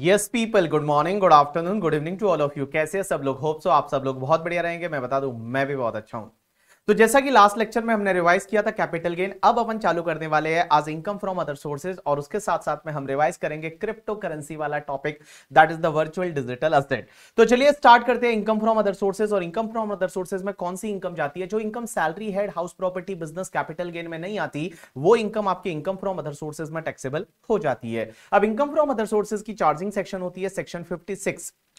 Yes people good morning good afternoon good evening to all of you कैसे सब लोग hope so आप सब लोग बहुत बढ़िया रहेंगे मैं बता दूं मैं भी बहुत अच्छा हूं तो जैसा कि लास्ट लेक्चर में हमने रिवाइज किया था कैपिटल गेन अब अपन चालू करने वाले हैं आज इनकम फ्रॉम अदर सोर्सेज और उसके साथ साथ में हम रिवाइज करेंगे क्रिप्टो करेंसी वाला topic that is the virtual digital asset तो चलिए स्टार्ट करते हैं इनकम फ्रॉम अदर सोर्सेज और इनकम फ्रॉम अदर सोर्सेज में कौन सी इनकम जाती है जो income salary head house property business capital gain में नहीं आती वो इनकम आपके इनकम फ्रॉम अदर सोर्सेज में टैक्सेबल हो जाती है अब इनकम फ्रॉम अदर सोर्सेज की चार्जिंग सेक्शन होती है सेक्शन फिफ्टी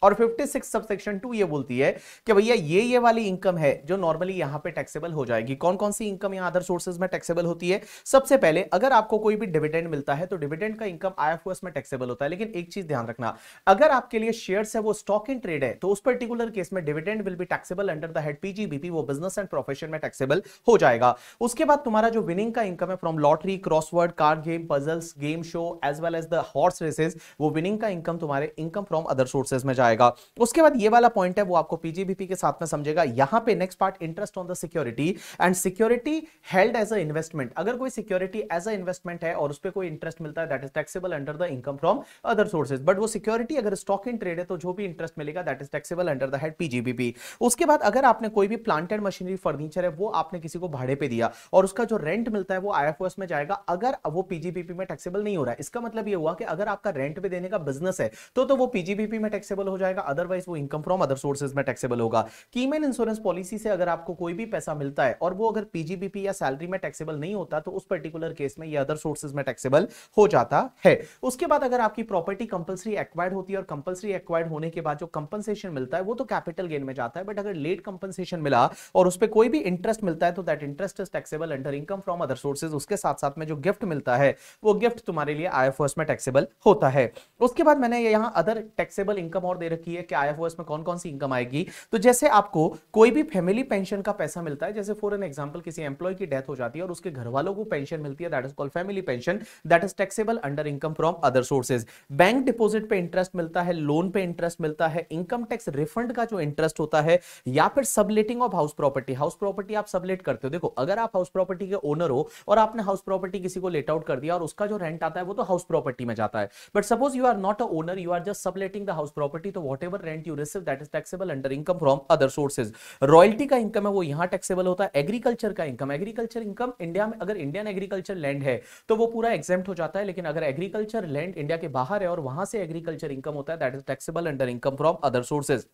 और 56 सबसेक्शन 2 ये बोलती है कि भैया ये ये वाली इनकम है जो नॉर्मली यहां पे टैक्सेबल हो जाएगी कौन कौन सी इनकम यहां अदर सोर्सेज में टैक्सेबल होती है सबसे पहले अगर आपको कोई भी डिविडेंड मिलता है तो डिविडेंड का इनकम आई में टैक्सेबल होता है लेकिन एक चीज ध्यान रखना अगर आपके लिए शेयर है वो स्टॉक इन ट्रेड है तो उस पर्टिकुलर केस में dividend will be taxable under the head PGBP वो बिजनेस एंड प्रोफेशन में टैक्सेबल हो जाएगा उसके बाद तुम्हारा जो विनिंग का इनकम है from lottery crossword card game puzzles game show as well as the horse races वो विनिंग का इनकम तुम्हारे इनकम फ्रॉम अदर सोर्सेज में जाएगा आएगा उसके बाद ये वाला पॉइंट है वो आपको पीजीबीपी के साथ में समझेगा यहां पे next part interest on the security and security held as a investment अगर कोई सिक्योरिटी एज अ इन्वेस्टमेंट है और उस पर कोई इंटरेस्ट मिलता है that is taxable under the income from other sources but वो सिक्योरिटी अगर स्टॉक इन ट्रेड है तो जो भी इंटरेस्ट मिलेगा that is taxable under the head PGBP उसके बाद अगर आपने कोई भी प्लांटेड मशीनरी फर्नीचर है वो आपने किसी को भाड़े पे दिया और उसका जो रेंट मिलता है वो आईएफओएस में जाएगा अगर वो पीजीबीपी में टैक्सेबल नहीं हो रहा है इसका मतलब ये हुआ कि अगर आपका रेंट पे देने का बिजनेस है तो तो वो पीजीबीपी में टैक्सेबल हो जाएगा अदरवाइज वो इनकम फ्रॉम अदर सोर्सेज में टैक्सेबल होगा कीमेन इंश्योरेंस पॉलिसी से अगर आपको कोई भी पैसा मिलता है और वो अगर पीजीबीपी या सैलरी में टैक्सेबल नहीं होता तो उस पर्टिकुलर केस में ये अदर सोर्सेज में टैक्सेबल हो जाता है उसके बाद अगर आपकी प्रॉपर्टी कंपलसरी एक्वायर्ड होती है और कंपलसरी एक्वायर्ड होने के बाद जो कंपनसेशन मिलता है वो तो कैपिटल गेन में जाता है बट अगर लेट कंपनसेशन मिला और उस पर कोई भी इंटरेस्ट मिलता है तो that interest is taxable under income from other sources उसके साथ साथ में जो गिफ्ट मिलता है वो गिफ्ट तुम्हारे लिए आई में टैक्सेबल होता है उसके बाद मैंने यहां अदर टैक्सेबल इनकम और दे रखी है कि आई में कौन कौन सी इनकम आएगी तो जैसे आपको कोई भी फैमिली पेंशन का पैसा मिलता है जैसे फॉर एन एग्जाम्पल किसी एम्प्लॉय की डेथ हो जाती है और उसके घर वालों को पेंशन मिलती है that is called family pension that is taxable under income from other sources bank deposit पे इंटरेस्ट मिलता है लोन पे इंटरेस्ट मिलता है इनकम टैक्स रिफंड का जो इंटरेस्ट होता है या फिर subletting of house property house property आप सबलेट करते हो देखो अगर आप हाउस प्रॉपर्टी के ओनर हो और आपने हाउस प्रॉपर्टी किसी को लेट आउट कर दिया और उसका जो रेंट आता है वो तो हाउस प्रॉपर्टी में जाता है but suppose you are not a owner you are just subletting the house property तो whatever rent you receive that is taxable under income from other sources royalty का income है वो यहाँ taxable होता है एग्रीकल्चर का income agriculture income India में अगर इंडियन एग्रीकल्चर लैंड है तो वो पूरा एग्जाम हो जाता है लेकिन अगर एग्रीकल्चर लैंड इंडिया के बाहर है और वहां से एग्रीकल्चर इनकम होता है that is taxable under income from other sources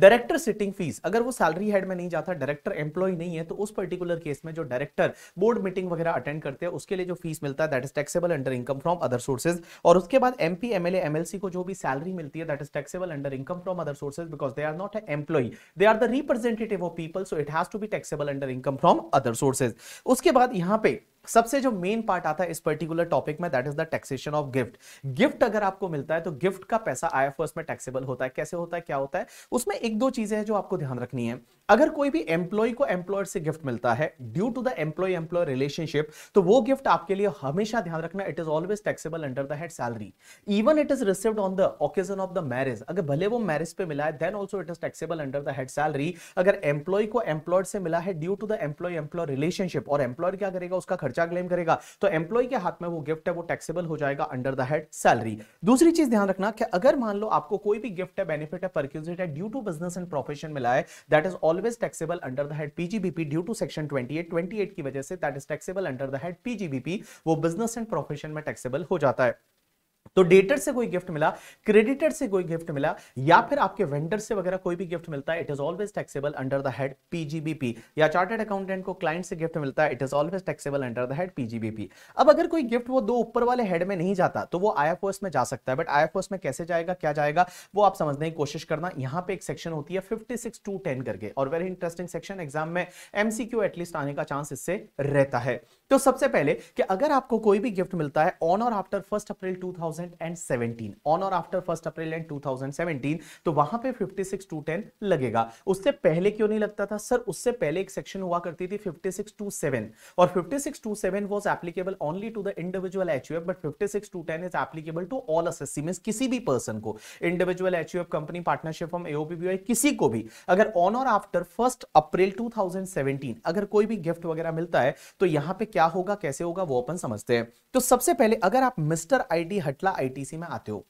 director sitting fees अगर वो सैलरी हेड में नहीं जाता डायरेक्टर एम्प्लॉय नहीं है तो उस पर्टिकुलर केस में जो डायरेक्टर बोर्ड मीटिंग वगैरह अटेंड करते हैं उसके लिए जो फीस मिलता है that is taxable under income from other sources और उसके बाद एमपी एमएलए एमएलसी को जो भी सैलरी मिलती है that is taxable under income from other sources because they are not a employ they are the representative of people so it has to be taxable under income from other sources उसके बाद यहाँ पे सबसे जो main part आता है इस particular topic में that is the taxation of gift gift अगर आपको मिलता है तो गिफ्ट का पैसा आई में टैक्सेबल होता है कैसे होता है क्या होता है उसमें एक दो चीजें हैं जो आपको ध्यान रखनी है अगर कोई भी एम्प्लॉय को एम्प्लॉयर से गिफ्ट मिलता है due to the employ employ relationship तो वो गिफ्ट आपके लिए हमेशा ध्यान रखना it is always taxable under the head salary even it is received on the occasion of the marriage अगर भले वो मैरिज पे मिला है then also it is taxable under the head salary अगर एम्प्लॉय को एम्प्लॉयर से मिला है due to the employ employ relationship और एम्प्लॉयर क्या करेगा उसका खर्चा क्लेम करेगा तो एम्प्लॉय के हाथ में वो गिफ्ट है वो टैक्सेबल हो जाएगा अंडर द हेड सैलरी दूसरी चीज ध्यान रखना कि अगर मान लो आपको कोई भी गिफ्ट है बेनिफिट है परक्यूजिट है due to business and profession मिला है that is all always taxable under the head PGBP due to section 28 28 की वजह से that is taxable under the head PGBP वो बिजनेस एंड प्रोफेशन में टैक्सेबल हो जाता है तो डेटर से कोई गिफ्ट मिला क्रेडिटर से कोई गिफ्ट मिला या फिर आपके वेंडर से वगैरह कोई भी गिफ्ट मिलता है it is always taxable under the head PGBP या चार्टर्ड अकाउंटेंट को क्लाइंट से गिफ्ट मिलता है it is always taxable under the head PGBP अब अगर कोई गिफ्ट वो दो ऊपर वाले हेड में नहीं जाता तो वो आईएफओएस में जा सकता है बट आईएफओएस में कैसे जाएगा क्या जाएगा वो आप समझने की कोशिश करना यहाँ पे एक सेक्शन होती है फिफ्टी सिक्स टू टेन करके और वेरी इंटरेस्टिंग सेक्शन एग्जाम में एमसीक्यू एटलीस्ट आने का चांस इससे रहता है तो सबसे पहले कि अगर आपको कोई भी गिफ्ट मिलता है ऑन और आफ्टर फर्स्ट अप्रैल 2017 ऑन और आफ्टर फर्स्ट अप्रैल एंड 2017 तो वहां पे 56 टू लगेगा उससे पहले क्यों नहीं लगता था सर उससे पहले एक सेक्शन हुआ करती थी 56 टू और 56 two was applicable only to the individual HUF but 56 two is applicable to all assessee means किसी भी पर्सन को individual HUF company partnership firm AOP BOI किसी को भी अगर ऑन और आफ्टर फर्स्ट अप्रैल 2017 अगर कोई भी गिफ्ट वगैरह मिलता है तो यहां पे क्या क्या होगा कैसे होगा वो अपन समझते हैं तो सबसे पहले अगर आप मिस्टर आईटी हटला आईटीसी में आते हो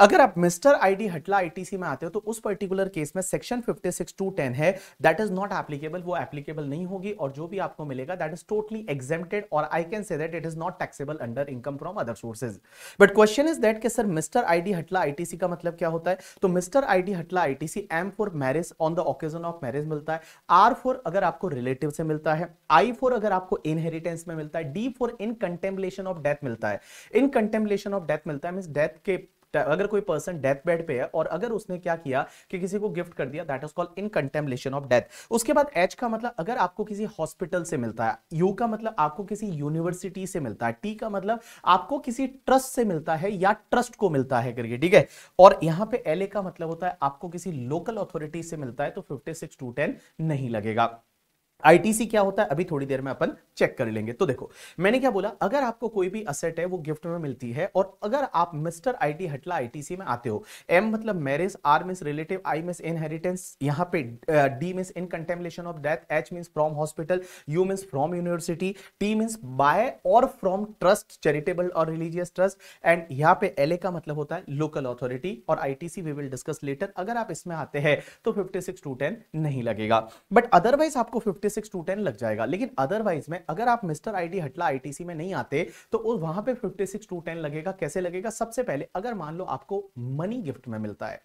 अगर आप मिस्टर आईडी हटला आईटीसी में आते हो तो उस पर्टिकुलर केस में section fifty six two ten है दैट इज नॉट एप्लीकेबल वो एप्लीकेबल नहीं होगी और जो भी आपको मिलेगा दैट इज टोटली एग्जेम्प्टेड और I can say that it is not taxable under income from other sources but question is that के सर मिस्टर आई डी हटला आईटीसी का मतलब क्या होता है तो मिस्टर आई डी हटला ITC M for marriage on the occasion of marriage मिलता है आर फॉर अगर आपको रिलेटिव से मिलता है आई फॉर अगर आपको इनहेरिटेंस में मिलता है D for in contemplation of death मिलता है इन कंटेम्पलेशन ऑफ डेथ मिलता है मीन डेथ के अगर कोई पर्सन डेथ बेड पे है और अगर उसने क्या किया कि किसी को गिफ्ट कर दिया that is called in contemplation of death उसके बाद एच का मतलब अगर आपको किसी हॉस्पिटल से मिलता है यू का मतलब आपको किसी यूनिवर्सिटी से मिलता है टी का मतलब आपको किसी ट्रस्ट से मिलता है या ट्रस्ट को मिलता है करके ठीक है और यहां पे एल का मतलब होता है आपको किसी लोकल अथॉरिटी से मिलता है तो फिफ्टी सिक्स टू टेन नहीं लगेगा आईटीसी क्या होता है अभी थोड़ी देर में अपन चेक कर लेंगे तो देखो मैंने क्या बोला अगर आपको कोई भी असेट है वो गिफ्ट में मिलती है और अगर आप मिस्टर आईटी हटला आईटीसी में आते हो एम मतलब marriage R means relative I means inheritance यहाँ पे D means in contemplation of death H mean from hospital U mean from university T mean by और फ्रॉम ट्रस्ट चैरिटेबल और religious trust and यहाँ पे L का मतलब होता है लोकल अथॉरिटी और ITC we will discuss later अगर आप इसमें आते हैं तो फिफ्टी सिक्स टू टेन नहीं लगेगा बट अदरवाइज आपको फिफ्टी सिक्स टू टेन लग जाएगा लेकिन अदरवाइज में अगर आप मिस्टर आईडी हटला आईटीसी में नहीं आते तो वहां पे फिफ्टी सिक्स टू टेन लगेगा कैसे लगेगा सबसे पहले अगर मान लो आपको मनी गिफ्ट में मिलता है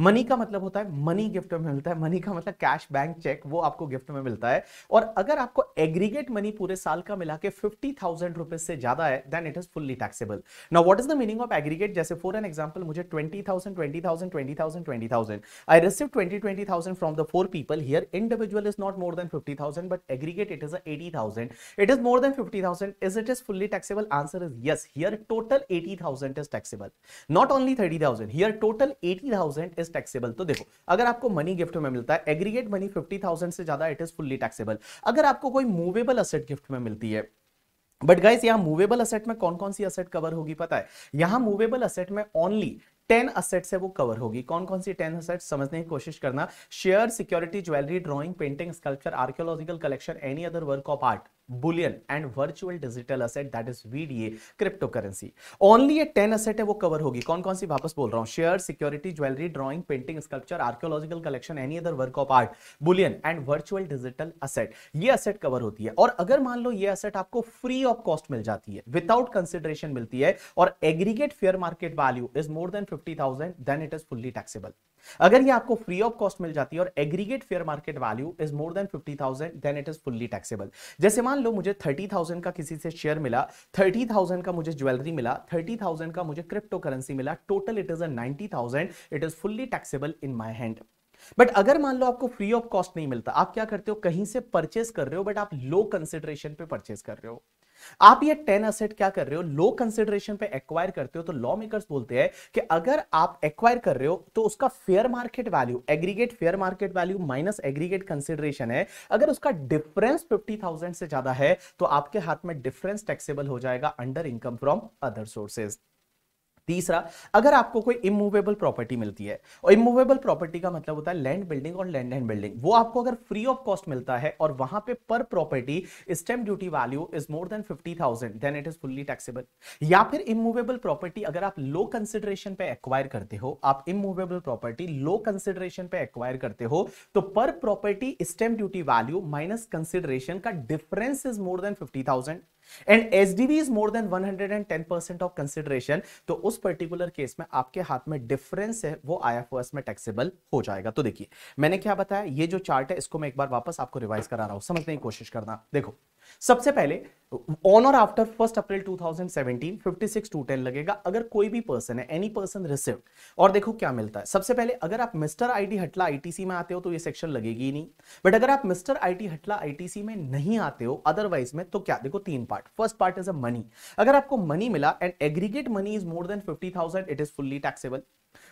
मनी का मतलब होता है मनी गिफ्ट में मिलता है मनी का मतलब कैश बैंक चेक वो आपको गिफ्ट में मिलता है और अगर आपको एग्रीगेट मनी पूरे साल का मिला के फिफ्टी थाउजेंड रुपीज से ज्यादा है then it is fully taxable now what is the meaning of aggregate जैसे फॉर एन एग्जांपल मुझे twenty thousand twenty thousand twenty thousand twenty thousand I receive twenty twenty thousand from the four people here individual is not more than fifty thousand but aggregate it is eighty thousand it is more than fifty thousand is it is fully taxable answer is yes here total eighty thousand is taxable not only thirty thousand here total eighty thousand percent is taxable तो देखो अगर आपको money gift में मिलता है aggregate money fifty thousand से ज्यादा it is fully taxable अगर आपको कोई मूवेबल असेट गिफ्ट में मिलती है बट गाइस यहां मूवेबल असेट में कौन कौन सी असेट कवर होगी पता है यहां मूवेबल असेट में ओनली टेन असेट से वो कवर होगी कौन कौन सी टेन असेट समझने की कोशिश करना share security jewellery drawing painting sculpture archaeological collection any other work of art bullion and virtual digital asset that is VDA crypto currency only ये टेन असेट है वो कवर होगी कौन कौन सी वापस बोल रहा हूं share security jewellery drawing painting sculpture archaeological collection any other work of art bullion and virtual digital asset ये असेट कवर होती है और अगर मान लो ये असेट आपको फ्री ऑफ कॉस्ट मिल जाती है विदाउट कंसिडरेशन मिलती है और aggregate fair market value is more than fifty thousand then it is fully taxable अगर ये आपको फ्री ऑफ कॉस्ट मिल जाती है और aggregate fair market value is more than fifty thousand then it is fully taxable जैसे मान मान लो मुझे थर्टी थाउजेंड का किसी से शेयर मिला थर्टी थाउजेंड का मुझे ज्वेलरी मिला थर्टी थाउजेंड का मुझे क्रिप्टो करेंसी मिला total it is a ninety thousand it is fully taxable in my hand but अगर मान लो आपको फ्री ऑफ कॉस्ट नहीं मिलता आप क्या करते हो कहीं से परचेस कर रहे हो बट आप लो कंसिडरेशन पे परचेस कर रहे हो आप ये टेन असेट क्या कर रहे हो लो कंसिडरेशन पे एक्वायर करते हो तो लॉ मेकर्स बोलते हैं कि अगर आप एक्वायर कर रहे हो तो उसका fair market value aggregate fair market value minus aggregate consideration है अगर उसका डिफरेंस फिफ्टी थाउजेंड से ज्यादा है तो आपके हाथ में डिफरेंस टैक्सेबल हो जाएगा under income from other sources तीसरा अगर आपको कोई इमूवेबल प्रॉपर्टी मिलती है और इमूवेबल प्रॉपर्टी का मतलब होता है लैंड बिल्डिंग और लैंड एंड बिल्डिंग वो आपको अगर फ्री ऑफ कॉस्ट मिलता है और वहां पे per property stamp duty value is more than fifty thousand then it is fully taxable या फिर इमूवेबल प्रॉपर्टी अगर आप लो कंसिडरेशन पे एक्वायर करते हो आप इमूवेबल प्रॉपर्टी लो कंसिडरेशन पे एक्वायर करते हो तो per property stamp duty value minus consideration का difference is more than fifty thousand and S D B is more than one hundred and ten percent of consideration तो उस particular case में आपके हाथ में डिफरेंस है वो आई एफ में टैक्सेबल हो जाएगा तो देखिए मैंने क्या बताया ये जो चार्ट है इसको मैं एक बार वापस आपको रिवाइज करा रहा हूं समझने की कोशिश करना देखो सबसे पहले ऑन और आफ्टर फर्स्ट अप्रैल 2017 56 टू 10 लगेगा अगर कोई भी पर्सन है एनी पर्सन रिसीव और देखो क्या मिलता है सबसे पहले अगर आप मिस्टर आईटी हटला आईटीसी में आते हो तो ये सेक्शन लगेगी ही नहीं बट अगर आप मिस्टर आईटी हटला आईटीसी में नहीं आते हो अदरवाइज में तो क्या देखो तीन part first part is a money अगर आपको मनी मिला and aggregate money is more than fifty thousand it is fully taxable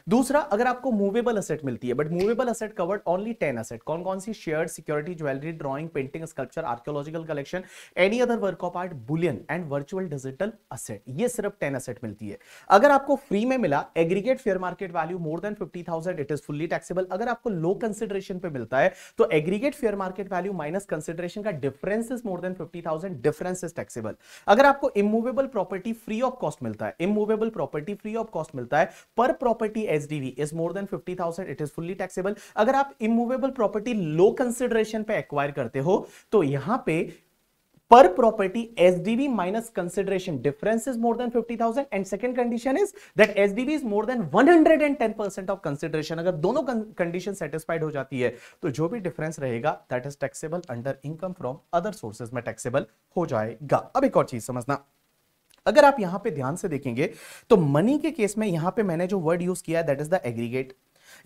दूसरा अगर आपको मूवेबल असेट मिलती है but movable asset covered only ten asset कौन कौन सी share security jewellery drawing painting sculpture archaeological collection any other work of art bullion and virtual digital asset ये सिर्फ टेन असेट मिलती है अगर आपको फ्री में मिला aggregate fair market value more than fifty thousand it is fully taxable अगर आपको लो कंसिडरेशन पे मिलता है तो aggregate fair market value minus consideration का difference is more than fifty thousand difference is taxable अगर आपको immovable property free of cost मिलता है immovable property free of cost मिलता है per property H D V is more than fifty thousand it is fully taxable अगर आप immovable property low consideration पे acquire करते हो तो यहां पे per property S D V minus consideration difference is more than fifty thousand and second condition is that S D V is more than one hundred and ten percent of consideration अगर दोनों condition satisfied हो जाती है तो जो भी difference रहेगा that is taxable under income from other sources में टैक्सेबल हो जाएगा अब एक और चीज समझना अगर आप यहां पे ध्यान से देखेंगे तो मनी के केस में यहां पे मैंने जो वर्ड यूज किया दैट इज द एग्रीगेट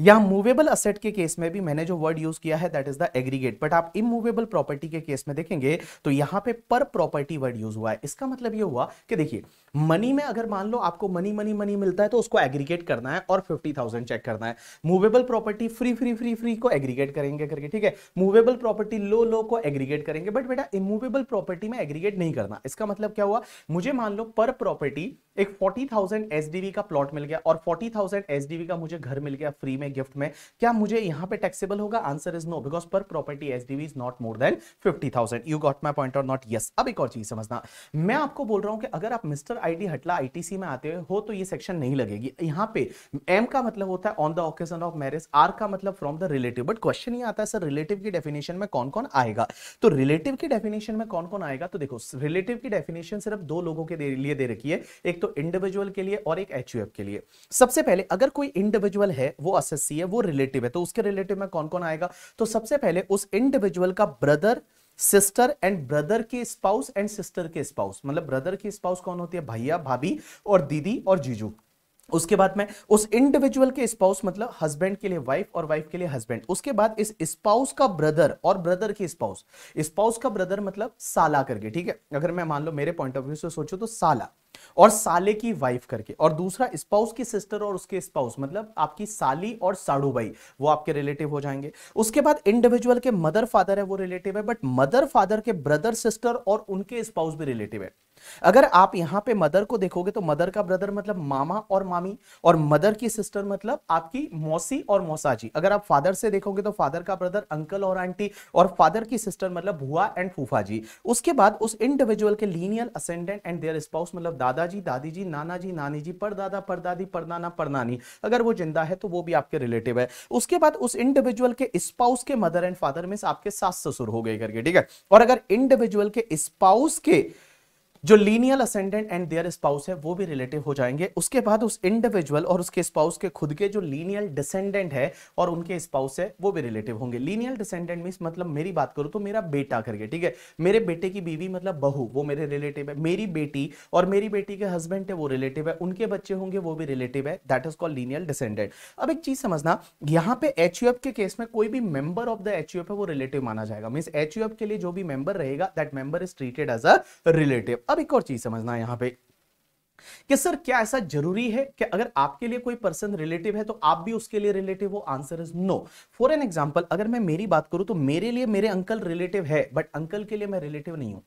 या मूवेबल असेट के केस में भी मैंने जो वर्ड यूज किया है that is the aggregate but आप इमूवेबल प्रॉपर्टी के केस में देखेंगे तो यहां पे पर प्रॉपर्टी वर्ड यूज हुआ है इसका मतलब ये हुआ कि देखिए मनी में अगर मान लो आपको मनी मनी मनी मिलता है तो उसको एग्रीगेट करना है और फिफ्टी थाउजेंड चेक करना है movable property free free free free को एग्रीगेट करेंगे करके ठीक है मूवेबल प्रॉपर्टी लो लो को एग्रीगेट करेंगे बट बेटा इमूवेबल प्रॉपर्टी में एग्रीगेट नहीं करना इसका मतलब क्या हुआ मुझे मान लो पर प्रॉपर्टी एक थाउजेंड एसडीवी का प्लॉट मिल गया और थाउजेंड एसडीवी का मुझे घर मिल गया फ्री में में गिफ्ट में क्या मुझे यहाँ पे टैक्सेबल होगा answer is no because per property S DV is not more than fifty thousand you got my point और नॉट यस अब एक और चीज समझना मैं आपको बोल रहा हूँ कि अगर आप मिस्टर आई डी हटला आई टी सी में आते हो तो ये सेक्शन नहीं लगेगी यहाँ पे एम का मतलब होता है on the occasion of marriage R का मतलब from the relative but question ये आता है सर रिलेटिव की डेफिनेशन में कौन कौन आएगा तो रिलेटिव की डेफिनेशन में कौन कौन आएगा तो देखो रिलेटिव की डेफिनेशन सिर्फ दो लोगों के लिए दे रखी है एक तो इंडिविजुअल के लिए और एक एच के लिए सबसे पहले अगर कोई इंडिविजुअल है वो असेस है वो रिलेटिव है तो उसके रिलेटिव में कौन कौन आएगा तो सबसे पहले उस इंडिविजुअल का ब्रदर सिस्टर एंड ब्रदर के स्पाउस एंड सिस्टर के स्पाउस मतलब ब्रदर की स्पाउस कौन होती है भैया भाभी और दीदी और जीजू उसके बाद में उस इंडिविजुअल के स्पाउस मतलब हस्बैंड के लिए वाइफ और वाइफ के लिए हस्बैंड उसके बाद इस स्पाउस का ब्रदर और ब्रदर की स्पाउस स्पाउस का ब्रदर मतलब साला करके ठीक है अगर मैं मान लो मेरे पॉइंट ऑफ व्यू से सोचो तो साला और साले की वाइफ करके और दूसरा स्पाउस की सिस्टर और उसके स्पाउस मतलब आपकी साली और साड़ू भाई वो आपके रिलेटिव हो जाएंगे उसके बाद इंडिविजुअल के मदर फादर है वो रिलेटिव है बट मदर फादर के ब्रदर सिस्टर और उनके स्पाउस भी रिलेटिव है अगर आप यहां पे मदर को देखोगे तो मदर का ब्रदर मतलब मामा और मामी और मदर की सिस्टर मतलब आपकी मौसी और मौसाजी अगर आप फादर से देखोगे तो फादर का ब्रदर अंकल और आंटी और फादर की सिस्टर मतलब भुआ एंड फूफा जी उसके बाद उस इंडिविजुअल के lineal ascendant and their spouse मतलब दादाजी दादी जी नाना जी नानी जी परदादा परदादी परनाना परनानी अगर वो जिंदा है तो वो भी आपके रिलेटिव है उसके बाद उस इंडिविजुअल के स्पाउस के मदर एंड फादर में आपके सास ससुर हो गए करके ठीक है और अगर इंडिविजुअल के स्पाउस के जो lineal ascendant and their spouse है वो भी रिलेटिव हो जाएंगे उसके बाद उस इंडिविजुअल और उसके स्पाउस के खुद के जो लीनियल डिसेंडेंट है और उनके स्पाउस है वो भी रिलेटिव होंगे लीनियल डिसेंडेंट मीन मतलब मेरी बात करूं तो मेरा बेटा करके ठीक है मेरे बेटे की बीवी मतलब बहू वो मेरे रिलेटिव है मेरी बेटी और मेरी बेटी के हस्बैंड है वो रिलेटिव है उनके बच्चे होंगे वो भी रिलेटिव है that is call lineal descendant अब एक चीज समझना यहाँ पे एच के केस में कोई भी मेंबर ऑफ द एच है वो रिलेटिव माना जाएगा मीन एच के लिए जो भी मेंबर रहेगा that member is treated as a relative अब एक और चीज समझना है यहाँ पे कि सर क्या ऐसा जरूरी है कि अगर आपके लिए कोई पर्सन रिलेटिव है तो आप भी उसके लिए रिलेटिव हो answer is no for an example अगर मैं मेरी बात करूं तो मेरे लिए मेरे अंकल रिलेटिव है बट अंकल के लिए मैं रिलेटिव नहीं हूं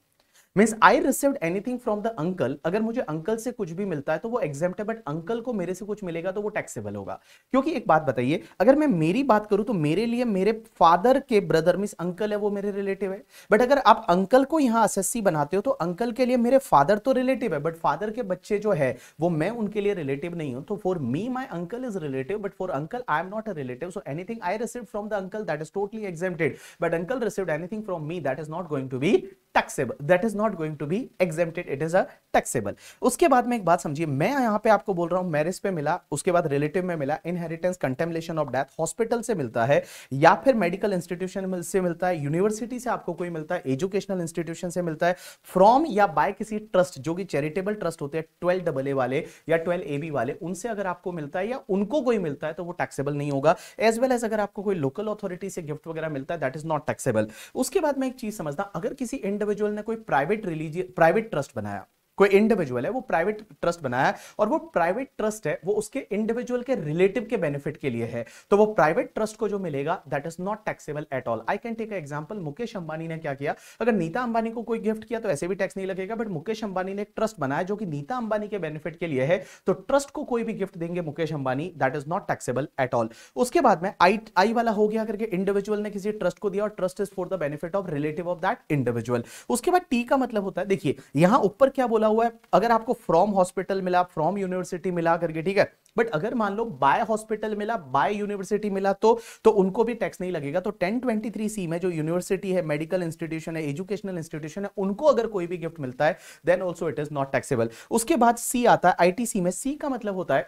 means I receive anything from the uncle अगर मुझे अंकल से कुछ भी मिलता है तो वो एग्जेप्ट है बट अंकल को मेरे से कुछ मिलेगा तो वो टैक्सेबल होगा क्योंकि एक बात बताइए अगर मैं मेरी बात करूं तो मेरे लिए मेरे फादर के ब्रदर मीन्स अंकल है वो मेरे रिलेटिव है बट अगर आप अंकल को यहाँ एसएससी बनाते हो तो अंकल के लिए मेरे फादर तो रिलेटिव है बट फादर के बच्चे जो है वो मैं उनके लिए रिलेटिव नहीं हूँ तो for me my uncle is relative but for uncle I am not a relative so anything I receive from the uncle that is totally exempted but uncle receive anything from me that is not going to be taxable that is not going to be exempted. It is a taxable. उसके बाद में एक बात समझिए मैं यहाँ पे आपको बोल रहा हूँ मैरिज पे मिला उसके बाद रिलेटिव में मिला inheritance contemplation of death hospital से मिलता है या फिर मेडिकल इंस्टीट्यूशन से मिलता है यूनिवर्सिटी से आपको कोई मिलता है एजुकेशनल इंस्टीट्यूशन से मिलता है फ्रॉम या बाय किसी ट्रस्ट जो कि चैरिटेबल ट्रस्ट होते हैं ट्वेल्व डबल ए वाले या ट्वेल्व ए बी वाले उनसे अगर आपको मिलता है या उनको कोई मिलता है तो वो टैक्सेबल नहीं होगा एज वेल एज अगर आपको कोई लोकल अथॉरिटी से गिफ्ट वगैरह मिलता है दैट इज नॉट टैक्सेबल उसके बाद में एक चीज समझना अगर किसी इंड इंडिविजुअल ने कोई प्राइवेट रिलीजिय प्राइवेट ट्रस्ट बनाया कोई इंडिविजुअल है वो प्राइवेट ट्रस्ट बनाया है और वो प्राइवेट ट्रस्ट है वो उसके इंडिविजुअल के रिलेटिव के बेनिफिट के लिए है तो वो प्राइवेट ट्रस्ट को जो मिलेगा that is not taxable at all I can take example Mukesh Ambani ने क्या किया अगर नीता अंबानी को कोई गिफ्ट किया तो ऐसे भी टैक्स नहीं लगेगा बट मुकेश अंबानी ने एक ट्रस्ट बनाया जो कि नीता अंबानी के बेनिफिट के लिए है तो ट्रस्ट को कोई भी गिफ्ट देंगे Mukesh Ambani that is not taxable at all उसके बाद में आई आई वाला हो गया करके इंडिविजुअल ने किसी ट्रस्ट को दिया और trust is for the benefit of relative of that individual उसके बाद टी का मतलब होता है देखिए यहां ऊपर क्या बोला हुआ है अगर आपको फ्रॉम हॉस्पिटल मिला फ्रॉम यूनिवर्सिटी मिला करके ठीक है बट अगर मान लो बाय हॉस्पिटल मिला बाय यूनिवर्सिटी मिला तो तो उनको भी टैक्स नहीं लगेगा तो 1023 सी में जो यूनिवर्सिटी है मेडिकल इंस्टीट्यूशन है एजुकेशनल इंस्टीट्यूशन है उनको अगर कोई भी गिफ्ट मिलता है then also it is not taxable उसके बाद सी आता है आईटीसी में सी का मतलब होता है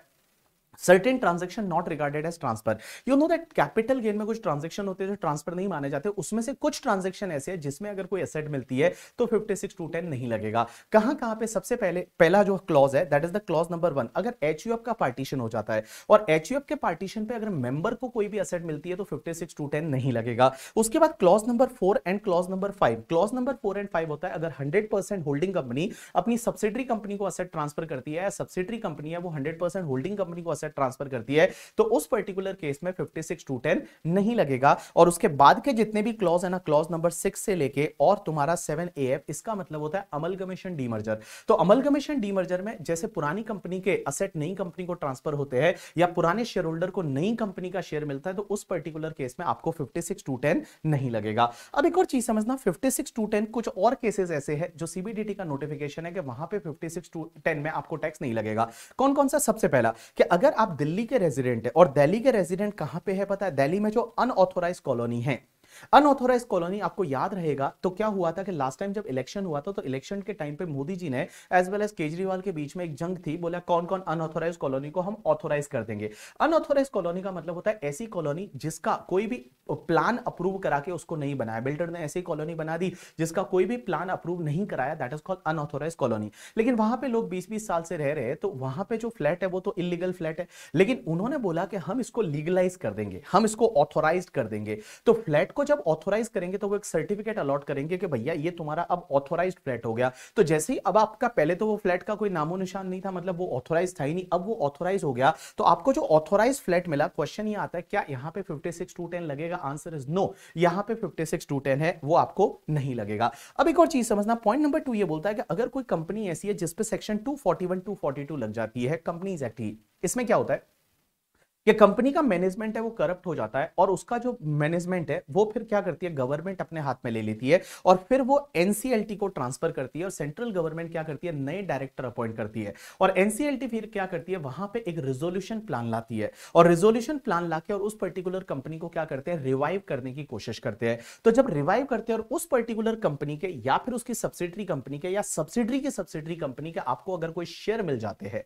certain transaction not regarded as transfer you know that capital gain में कुछ ट्रांजेक्शन होते हैं जो ट्रांसफर नहीं माने जाते उसमें से कुछ ट्रांजेक्शन ऐसे है जिसमें अगर कोई एसेट मिलती है तो फिफ्टी सिक्स टू टेन नहीं लगेगा कहां कहां पे सबसे पहले पहला जो क्लॉज है that is the clause number one अगर एच का पार्टीशन हो जाता है और एच के पार्टीशन पे अगर मेंबर को कोई भी एसेट मिलती है तो फिफ्टी सिक्स टू टेन नहीं लगेगा उसके बाद clause number four and clause number five clause number four and five होता है अगर हंड्रेड परसेंट होल्डिंग कंपनी अपनी सब्सिडरी कंपनी को असेट ट्रांसफर करती है सब्सिडरी कंपनी है वो हंड्रेड परसेंट होल्डिंग कंपनी को असेट तक ट्रांसफर करती है तो उस पर्टिकुलर केस में फिफ्टी सिक्स टू टेन नहीं लगेगा और उसके बाद के जितने भी क्लॉज है ना क्लॉज नंबर सिक्स से लेके और तुम्हारा सेवन ए एफ इसका मतलब होता है अमल अमलगमेशन डीमर्जर तो अमल अमलगमेशन डीमर्जर में जैसे पुरानी कंपनी के असेट नई कंपनी को ट्रांसफर होते हैं या पुराने शेयर होल्डर को नई कंपनी का शेयर मिलता है तो उस पर्टिकुलर केस में आपको फिफ्टी सिक्स टू टेन नहीं लगेगा अब एक और चीज समझना फिफ्टी सिक्स टू टेन कुछ और केसेस ऐसे है जो सीबीडीटी का नोटिफिकेशन है कि वहां पे फिफ्टी सिक्स टू टेन में आपको टैक्स नहीं लगेगा कौन कौन सा सबसे पहला कि अगर आप दिल्ली के रेजिडेंट है और दिल्ली के रेजिडेंट कहां पे है पता है दिल्ली में जो अनऑथोराइज कॉलोनी है अनऑथोराइज कॉलोनी आपको याद रहेगा तो क्या हुआ था कि लास्ट टाइम जब इलेक्शन हुआ था तो इलेक्शन के टाइम पे मोदी जी ने एज वेल एज केजरीवाल के बीच में एक जंग थी बोला कौन कौन अनऑथोराइज कॉलोनी को हम ऑथोराइज कर देंगे अनऑथोराइज कॉलोनी का मतलब होता है ऐसी कॉलोनी जिसका कोई भी प्लान अप्रूव करा के उसको नहीं बनाया बिल्डर ने ऐसी कॉलोनी बना दी जिसका कोई भी प्लान अप्रूव नहीं कराया that is called unauthorised colony लेकिन वहां पे लोग 20-20 साल से रह रहे हैं तो वहां पे जो फ्लैट है वो तो इलीगल फ्लैट है लेकिन उन्होंने बोला कि हम इसको लीगलाइज कर देंगे हम इसको ऑथोराइज कर देंगे तो फ्लैट को जब ऑथोराइज करेंगे तो वो एक सर्टिफिकेट अलॉट करेंगे कि भैया ये तुम्हारा अब ऑथोराइज फ्लैट हो गया तो जैसे ही अब आपका पहले तो वो फ्लैट का कोई नामो निशान नहीं था मतलब वो ऑथोराइज था ही नहीं अब वो ऑथोराइज हो गया तो आपको जो ऑथोराइज फ्लैट मिला क्वेश्चन ये आता है क्या यहाँ पे फिफ्टी सिक्स टू टेन लगेगा आंसर इज नो यहाँ पे फिफ्टी सिक्स टू टेन है वो आपको नहीं लगेगा अब एक और चीज समझना पॉइंट नंबर टू ये बोलता है कि अगर कोई कंपनी ऐसी है जिसपे section two forty one two forty two लग जाती है कंपनी एक्ट ही इसमें क्या होता है कि कंपनी का मैनेजमेंट है वो करप्ट हो जाता है और उसका जो मैनेजमेंट है वो फिर क्या करती है गवर्नमेंट अपने हाथ में ले लेती है और फिर वो एनसीएलटी को ट्रांसफर करती है और सेंट्रल गवर्नमेंट क्या करती है नए डायरेक्टर अपॉइंट करती है और एनसीएलटी फिर क्या करती है वहां पे एक रिजोल्यूशन प्लान लाती है और रिजोल्यूशन प्लान लाके और उस पर्टिकुलर कंपनी को क्या करते हैं रिवाइव करने की कोशिश करते हैं तो जब रिवाइव करते हैं और उस पर्टिकुलर कंपनी के या फिर उसकी सब्सिडरी कंपनी के या सब्सिडरी की सब्सिडरी कंपनी के आपको अगर कोई शेयर मिल जाते हैं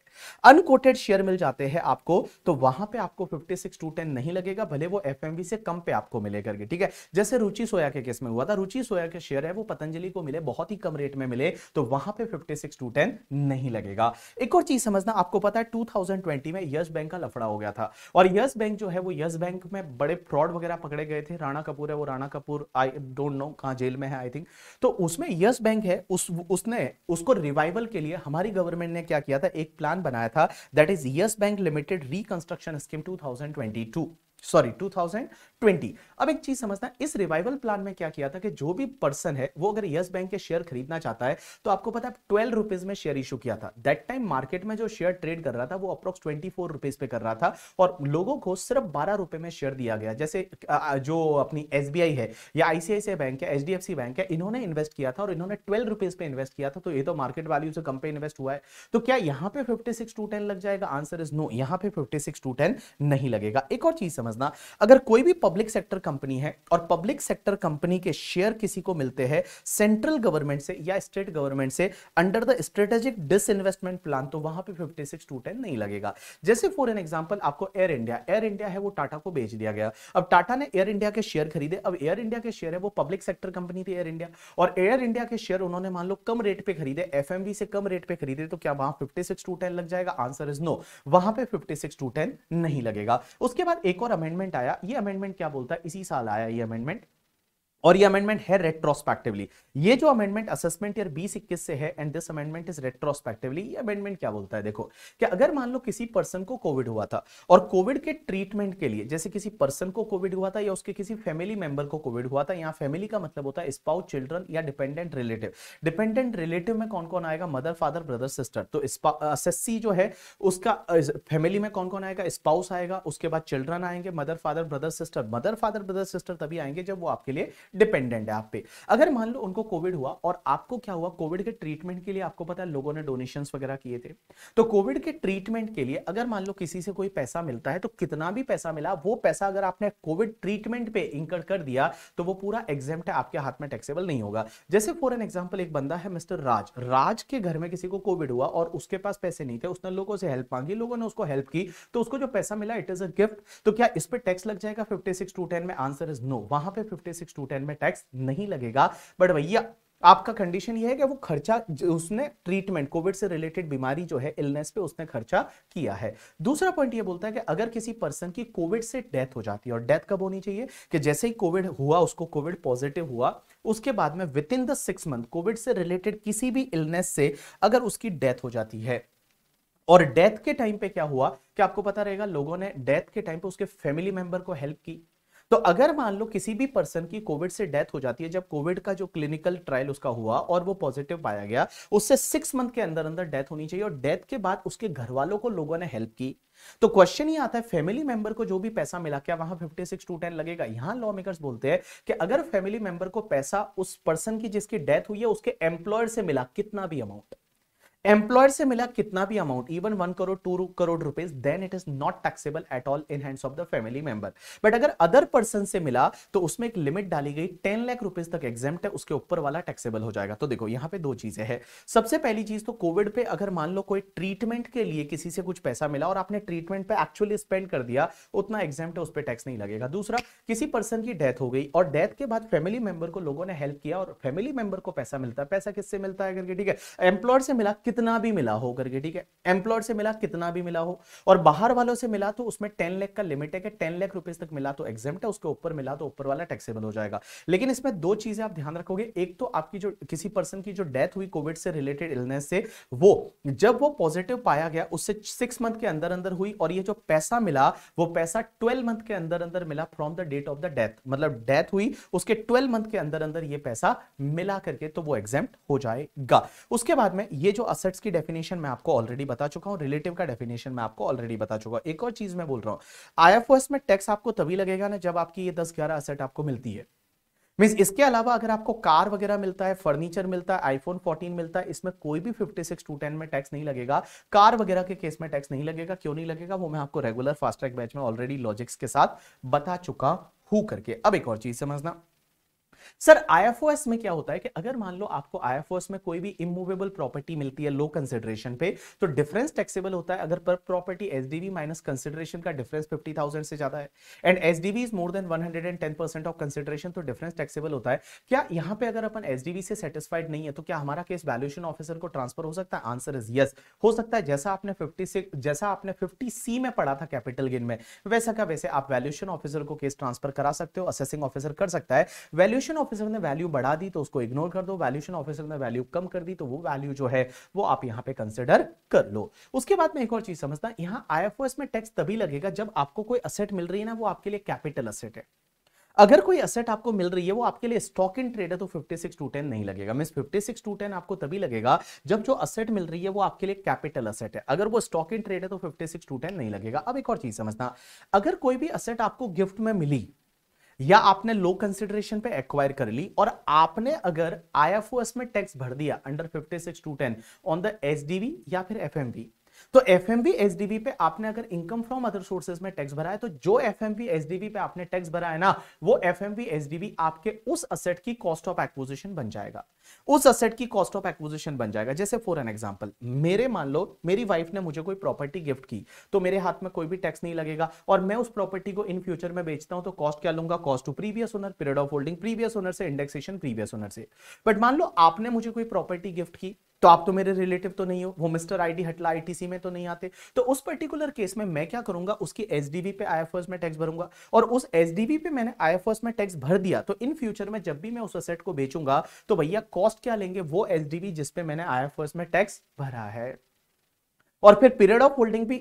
अनकोटेड शेयर मिल जाते हैं आपको तो वहां पर आपको 56 210 नहीं लगेगा भले वो एफ से कम पे आपको मिले करके ठीक है जैसे रुचि सोया के केस में हुआ था रुचि सोया के शेयर है वो पतंजलि को मिले बहुत ही कम रेट में मिले तो वहां पे 56 210 10 नहीं लगेगा एक और चीज समझना आपको पता है 2020 में यस बैंक का लफड़ा हो गया था और यस बैंक जो है वो यस बैंक में बड़े फ्रॉड वगैरह पकड़े गए थे राणा कपूर है वो Rana Kapoor I don't know कहाँ जेल में है आई थिंक तो उसमें यस बैंक है उस उसने उसको रिवाइवल के लिए हमारी गवर्नमेंट ने क्या किया था एक प्लान बनाया था that is Yes Bank Limited reconstruction scheme in 2022. Sorry 2020 अब एक चीज समझना इस रिवाइवल प्लान में क्या किया था कि जो भी पर्सन है वो अगर यस बैंक के शेयर खरीदना चाहता है तो आपको पता है ट्वेल्व रुपीज में शेयर इशू किया था दैट टाइम मार्केट में जो शेयर ट्रेड कर रहा था वो अप्रोक्स ट्वेंटी फोर रुपीज पे कर रहा था और लोगों को सिर्फ बारह रुपए में शेयर दिया गया जैसे जो अपनी एस है या आईसीआईसी बैंक है एच बैंक है इन्होंने इन्वेस्ट किया था और इन्होंने ट्वेल्व रुपीज पे इन्वेस्ट किया था तो ये तो मार्केट वैल्यू से कम पे इन्वेस्ट हुआ है तो क्या यहाँ पे फिफ्टी सिक्स टू टेन लग जाएगा आंसर इज नो यहाँ पे फिफ्टी सिक्स टू टेन नहीं लगेगा एक और चीज समझ समझना अगर कोई भी पब्लिक सेक्टर कंपनी है और पब्लिक सेक्टर कंपनी के शेयर किसी को मिलते हैं सेंट्रल गवर्नमेंट से या स्टेट गवर्नमेंट से under the strategic disinvestment plan तो वहां पे 56 टू टेन नहीं लगेगा जैसे फॉर एन एग्जाम्पल आपको एयर इंडिया एयर इंडिया है वो टाटा को बेच दिया गया अब टाटा ने एयर इंडिया के शेयर खरीदे अब एयर इंडिया के शेयर है वो पब्लिक सेक्टर कंपनी थी एयर इंडिया और एयर इंडिया के शेयर उन्होंने मान लो कम रेट पे खरीदे एफ से कम रेट पे खरीदे तो क्या वहां फिफ्टी सिक्स टू टेन लग जाएगा आंसर इज नो वहां पे फिफ्टी सिक्स टू टेन नहीं लगेगा उसके बाद एक और अमेंडमेंट आया ये अमेंडमेंट क्या बोलता है इसी साल आया ये अमेंडमेंट और ये अमेंडमेंट है रेट्रोस्पेक्टिवली ये जो अमेंडमेंट असेसमेंट ईयर बीस इक्कीस से है and this amendment is retrospectively ये अमेंडमेंट क्या बोलता है देखो कि अगर मान लो किसी पर्सन को कोविड हुआ था और कोविड के ट्रीटमेंट के लिए जैसे किसी पर्सन को कोविड हुआ था या उसके किसी फैमिली मेंबर को कोविड हुआ था या फैमिली का मतलब होता है स्पाउस चिल्ड्रन या डिपेंडेंट रिलेटिव डिपेंडेंट रिलेटिव में कौन कौन आएगा मदर फादर ब्रदर सिस्टर तो एसएससी जो है उसका फैमिली में कौन कौन आएगा स्पाउस आएगा उसके बाद चिल्ड्रन आएंगे mother father brother sister mother father brother sister तभी आएंगे जब वो आपके लिए डिपेंडेंट है आप पे अगर मान लो उनको कोविड हुआ और आपको क्या हुआ कोविड के ट्रीटमेंट के लिए आपको पता है लोगों ने डोनेशंस वगैरह किए थे तो कोविड के ट्रीटमेंट के लिए अगर मान लो किसी से कोई पैसा मिलता है तो कितना भी पैसा मिला वो पैसा अगर आपने कोविड ट्रीटमेंट पे इंकर कर दिया तो वो पूरा एग्जाम आपके हाथ में टैक्सेबल नहीं होगा जैसे फॉर एन एग्जाम्पल एक बंदा है मिस्टर राज राज के घर में किसी को कोविड हुआ और उसके पास पैसे नहीं थे उसने लोगों से हेल्प मांगी लोगों ने उसको हेल्प की तो उसको जो पैसा मिला इट इज अ गिफ्ट तो क्या इस पर टैक्स लग जाएगा फिफ्टी सिक्स टू टेन में आंसर इज नो वहां पर फिफ्टी सिक्स टू टेन में टैक्स नहीं लगेगा बट भैया आपका कंडीशन यह है कि वो खर्चा उसने ट्रीटमेंट कोविड से रिलेटेड बीमारी जो है इलनेस पे उसने खर्चा किया है दूसरा पॉइंट ये बोलता है कि अगर किसी पर्सन की कोविड से डेथ हो जाती है और डेथ कब होनी चाहिए कि जैसे ही कोविड हुआ उसको कोविड पॉजिटिव हुआ उसके बाद में within the six month Covid से रिलेटेड किसी भी इलनेस से अगर उसकी डेथ हो जाती है और डेथ के टाइम पे क्या हुआ कि आपको पता रहेगा लोगों ने डेथ के टाइम पे उसके फैमिली मेंबर को हेल्प की तो अगर मान लो किसी भी पर्सन की कोविड से डेथ हो जाती है जब कोविड का जो क्लिनिकल ट्रायल उसका हुआ और वो पॉजिटिव पाया गया उससे सिक्स मंथ के अंदर अंदर डेथ होनी चाहिए और डेथ के बाद उसके घर वालों को लोगों ने हेल्प की तो क्वेश्चन ये आता है फैमिली मेंबर को जो भी पैसा मिला क्या वहां फिफ्टी सिक्स टू टेन लगेगा यहां लॉ मेकर्स बोलते हैं कि अगर फैमिली मेंबर को पैसा उस पर्सन की जिसकी डेथ हुई है उसके एम्प्लॉयर से मिला कितना भी अमाउंट एम्प्लॉयर से मिला कितना भी amount even one crore two crore rupees then it is not taxable at all in hands of the family member but अगर अदर पर्सन से मिला तो उसमें एक लिमिट डाली गई टेन लाख रुपीज तक एग्जाम है उसके ऊपर वाला टैक्सेबल हो जाएगा तो देखो यहाँ पे दो चीजें हैं सबसे पहली चीज तो कोविड पे अगर मान लो कोई ट्रीटमेंट के लिए किसी से कुछ पैसा मिला और आपने ट्रीटमेंट पे एक्चुअली स्पेंड कर दिया उतना एग्जाम है उस पर टैक्स नहीं लगेगा दूसरा किसी पर्सन की डेथ हो गई और डेथ के बाद फैमिली मेंबर को लोगों ने हेल्प किया और फैमिली मेंबर को पैसा मिलता है पैसा किससे मिलता है करके ठीक है एम्प्लॉयर से मिला कितना भी मिला हो करके ठीक है एम्प्लॉयड से मिला कितना भी मिला हो और बाहर वालों से मिला तो उसमें टेन लाख का लिमिट है कि टेन लाख रुपीज तक मिला तो एग्जाम है उसके ऊपर मिला तो ऊपर वाला टैक्सेबल हो जाएगा लेकिन इसमें दो चीजें आप ध्यान रखोगे एक तो आपकी जो किसी पर्सन की जो डेथ हुई कोविड से रिलेटेड इलनेस से वो जब वो पॉजिटिव पाया गया उससे सिक्स मंथ के अंदर अंदर हुई और ये जो पैसा मिला वो पैसा ट्वेल्व मंथ के अंदर अंदर मिला from the date of the death मतलब डेथ हुई उसके ट्वेल्व मंथ के अंदर अंदर ये पैसा मिला करके तो वो एग्जाम हो जाएगा उसके बाद में ये जो असल एसेट्स की डेफिनेशन मैं आपको ऑलरेडी बता चुका हूँ रिलेटिव का डेफिनेशन मैं आपको ऑलरेडी बता चुका हूँ एक और चीज मैं बोल रहा हूँ आईएफओएस में टैक्स आपको तभी लगेगा ना जब आपकी ये दस ग्यारह असेट आपको मिलती है मीन्स इसके अलावा अगर आपको कार वगैरह मिलता है फर्नीचर मिलता है आईफोन 14 मिलता है इसमें कोई भी 56 टू 10 में टैक्स नहीं लगेगा कार वगैरह के केस में टैक्स नहीं लगेगा क्यों नहीं लगेगा वो मैं आपको रेगुलर फास्ट ट्रैक बैच में ऑलरेडी लॉजिक्स के साथ बता चुका हूं करके अब एक और चीज समझना सर आईएफओएस में क्या होता है कि अगर मान लो आपको आईएफओएस में कोई भी इमूवेबल प्रॉपर्टी मिलती है लो कंसिडरेशन पे तो डिफरेंस टैक्सेबल होता है अगर पर प्रॉपर्टी एसडीवी माइनस कंसिडरेशन का डिफरेंस 50000 से ज्यादा है and SDV is more than 110% of consideration तो डिफरेंस टैक्सेबल होता है क्या यहां पे अगर अपन एसडीवी से सेटिस्फाइड नहीं है तो क्या हमारा केस वैल्यूएशन ऑफिसर को ट्रांसफर हो सकता है आंसर इज यस हो सकता है जैसा आपने 56 जैसा आपने 50 सी में पढ़ा था कैपिटल गेन में वैसा का वैसे आप वैल्यूएशन ऑफिसर को केस ट्रांसफर करा सकते हो असेसिंग ऑफिसर कर सकता है वैल्यूएशन ऑफिसर ने वैल्यू बढ़ा दी तो उसको इग्नोर कर दो वैल्यूशन ऑफिसर ने वैल्यू कम कर दी तो वो वैल्यू जो है वो आप यहाँ पे कंसिडर कर लो उसके बाद में एक और चीज समझना यहाँ आई में टैक्स तभी लगेगा जब आपको कोई असेट मिल रही है ना वो आपके लिए कैपिटल असेट है अगर कोई असेट आपको मिल रही है वो आपके लिए स्टॉक इन ट्रेड है तो 56 टू 10 नहीं लगेगा मीन 56 टू 10 आपको तभी लगेगा जब जो असेट मिल रही है वो आपके लिए कैपिटल असेट है अगर वो स्टॉक इन ट्रेड है तो 56 टू 10 नहीं लगेगा अब एक और चीज समझना अगर कोई भी असेट आपको गिफ्ट में मिली या आपने लो कंसिडरेशन पे एक्वायर कर ली और आपने अगर एस में टैक्स भर दिया under fifty six two ten on the SDV या फिर वी तो एफ एम बी पे आपने अगर इनकम फ्रॉम अदर सोर्सेज में टैक्स भरा है तो जो एफ एम बी पे आपने टैक्स भरा है ना वो एफ एम बी आपके उस असेट की कॉस्ट ऑफ एक्विजिशन बन जाएगा उस असेट की कॉस्ट ऑफ एक्विजिशन बन जाएगा जैसे फॉर एन एग्जांपल मेरे मान लो मेरी वाइफ ने मुझे कोई प्रॉपर्टी गिफ्ट की तो मेरे हाथ में कोई भी टैक्स नहीं लगेगा और मैं उस प्रॉपर्टी को इन फ्यूचर में बेचता हूं तो कॉस्ट क्या लूंगा cost to previous owner period of holding previous owner से इंडेक्सेशन प्रीवियस ओनर से बट मान लो आपने मुझे कोई प्रॉपर्टी गिफ्ट की तो आप तो मेरे रिलेटिव तो नहीं हो वो मिस्टर आईडी हटला आईटीसी में तो नहीं आते तो उस पर्टिकुलर केस में मैं क्या करूंगा उसकी एसडीबी पे आईएफएस में टैक्स भरूंगा और उस एसडीबी पे मैंने आईएफएस में टैक्स भर दिया तो इन फ्यूचर में जब भी मैं उस असेट को बेचूंगा तो भैया कॉस्ट क्या लेंगे वो एसडीबी जिसपे मैंने आईएफएस में टैक्स भरा है और फिर पीरियड ऑफ होल्डिंग भी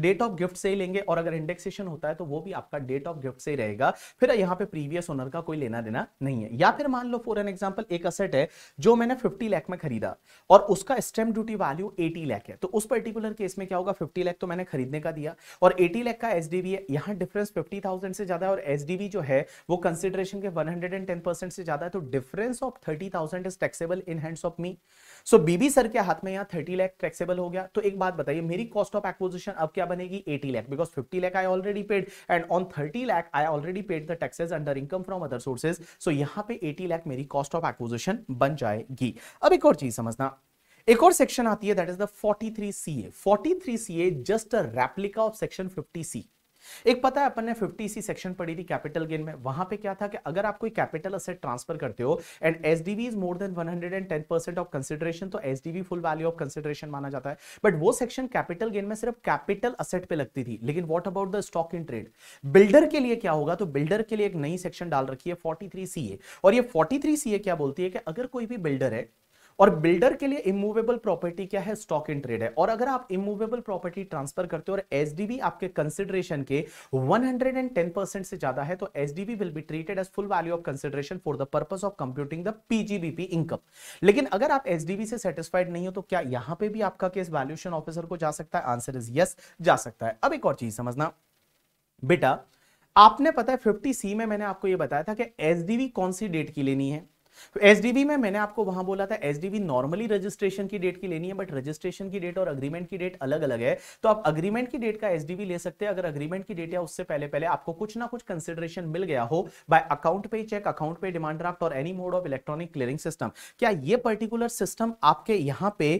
डेट ऑफ गिफ्ट से ही लेंगे और अगर इंडेक्सेशन होता है तो वो भी आपका डेट ऑफ गिफ्ट से रहेगा फिर यहाँ पे प्रीवियस ओनर का कोई लेना देना नहीं है या फिर मान लो फॉर एन एग्जाम्पल एक असेट है जो मैंने फिफ्टी लैख में खरीदा और उसका stamp duty value eighty lakh है तो उस पर्टिकुलर केस में क्या होगा फिफ्टी लैख तो मैंने खरीदने का दिया और एटी लैख का एस है यहाँ डिफरेंस फिफ्टी से ज्यादा और एस जो है वो कंसिडरेशन के वन से ज्यादा है तो difference of thirty thousand is taxable in hands of me so BB sir के हाथ में यहाँ थर्टी लैख टैक्सेबल हो गया तो एक बात बताइए मेरी कॉस्ट ऑफ एक्विजिशन अब क्या बनेगी eighty lakh because fifty lakh I already paid and on thirty lakh I already paid the taxes under income from other sources so यहाँ पे एटी लैख मेरी कॉस्ट ऑफ एक्विजिशन बन जाएगी अब एक और चीज समझना एक और सेक्शन आती है that is the 43 three C A just a replica of section 50 C एक पता है अपन ने फिफ्टी सी सेक्शन पढ़ी थी कैपिटल गेन में वहां पे क्या था कि अगर आप कोई कैपिटल असेट ट्रांसफर करते हो and S D V is more than ten percent of consideration तो S D V full value of consideration माना जाता है बट वो सेक्शन कैपिटल गेन में सिर्फ कैपिटल असेट पे लगती थी लेकिन what about the stock in trade builder के लिए क्या होगा तो बिल्डर के लिए एक नई सेक्शन डाल रखी है फोर्टी थ्री सी ए और ये फोर्टी थ्री सी ए क्या बोलती है कि अगर कोई भी बिल्डर है और बिल्डर के लिए इमूवेबल प्रॉपर्टी क्या है स्टॉक इन ट्रेड है और अगर आप इमूवेबल प्रॉपर्टी ट्रांसफर करते हो और एसडीबी आपके कंसिडरेशन के 110% से ज्यादा है तो SDB will be treated as full value of consideration for the purpose of computing the PGBP income लेकिन अगर आप एसडीबी से सेटिस्फाइड नहीं हो तो क्या यहां पर भी आपका केस वैल्यूशन ऑफिसर को जा सकता है आंसर इज यस जा सकता है अब एक और चीज समझना बेटा आपने पता है 50 सी में मैंने आपको ये बताया था कि एसडीवी कौन सी डेट की लेनी है तो एस में मैंने आपको वहां बोला था एस नॉर्मली रजिस्ट्रेशन की डेट की लेनी है बट रजिस्ट्रेशन की डेट और अग्रीमेंट की डेट अलग अलग है तो आप अग्रीमेंट की डेट का एस ले सकते हैं अगर अग्रीमेंट की डेट या उससे पहले पहले आपको कुछ ना कुछ कंसिडरेशन मिल गया हो by account payee cheque account payee demand draft और any mode of electronic clearing system क्या ये पर्टिकुलर सिस्टम आपके यहाँ पे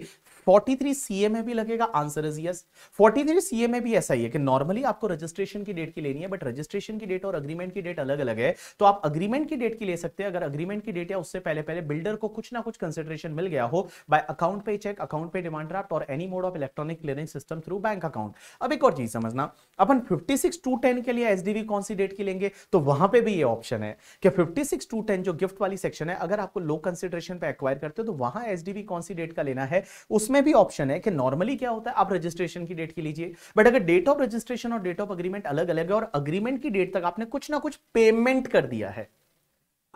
43 सीए में भी लगेगा आंसर इज यस 43 सीए में भी ऐसा ही है कि नॉर्मली आपको रजिस्ट्रेशन की डेट की लेनी है बट रजिस्ट्रेशन की डेट और अग्रीमेंट की डेट अलग अलग है तो आप अग्रीमेंट की डेट की ले सकते हैं अगर अग्रीमेंट की डेट या उससे पहले पहले बिल्डर को कुछ ना कुछ कंसिडरेशन मिल गया हो by account payee cheque account payee demand draft और any mode of electronic clearing system through bank account अब एक और चीज समझना अपन फिफ्टी सिक्स टू टेन के लिए एसडीवी कौन सी डेट की लेंगे तो वहां पे भी ये ऑप्शन है कि फिफ्टी सिक्स टू टेन जो गिफ्ट वाली सेक्शन है अगर आपको लो कंसिडरेशन पे एक्वायर करते हो तो वहां एसडीवी कौन सी डेट का लेना है उसमें इसमें भी ऑप्शन है कि नॉर्मली क्या होता है आप रजिस्ट्रेशन की डेट की लीजिए बट अगर डेट ऑफ रजिस्ट्रेशन और डेट ऑफ अग्रीमेंट अलग अलग है और अग्रीमेंट की डेट तक आपने कुछ ना कुछ पेमेंट कर दिया है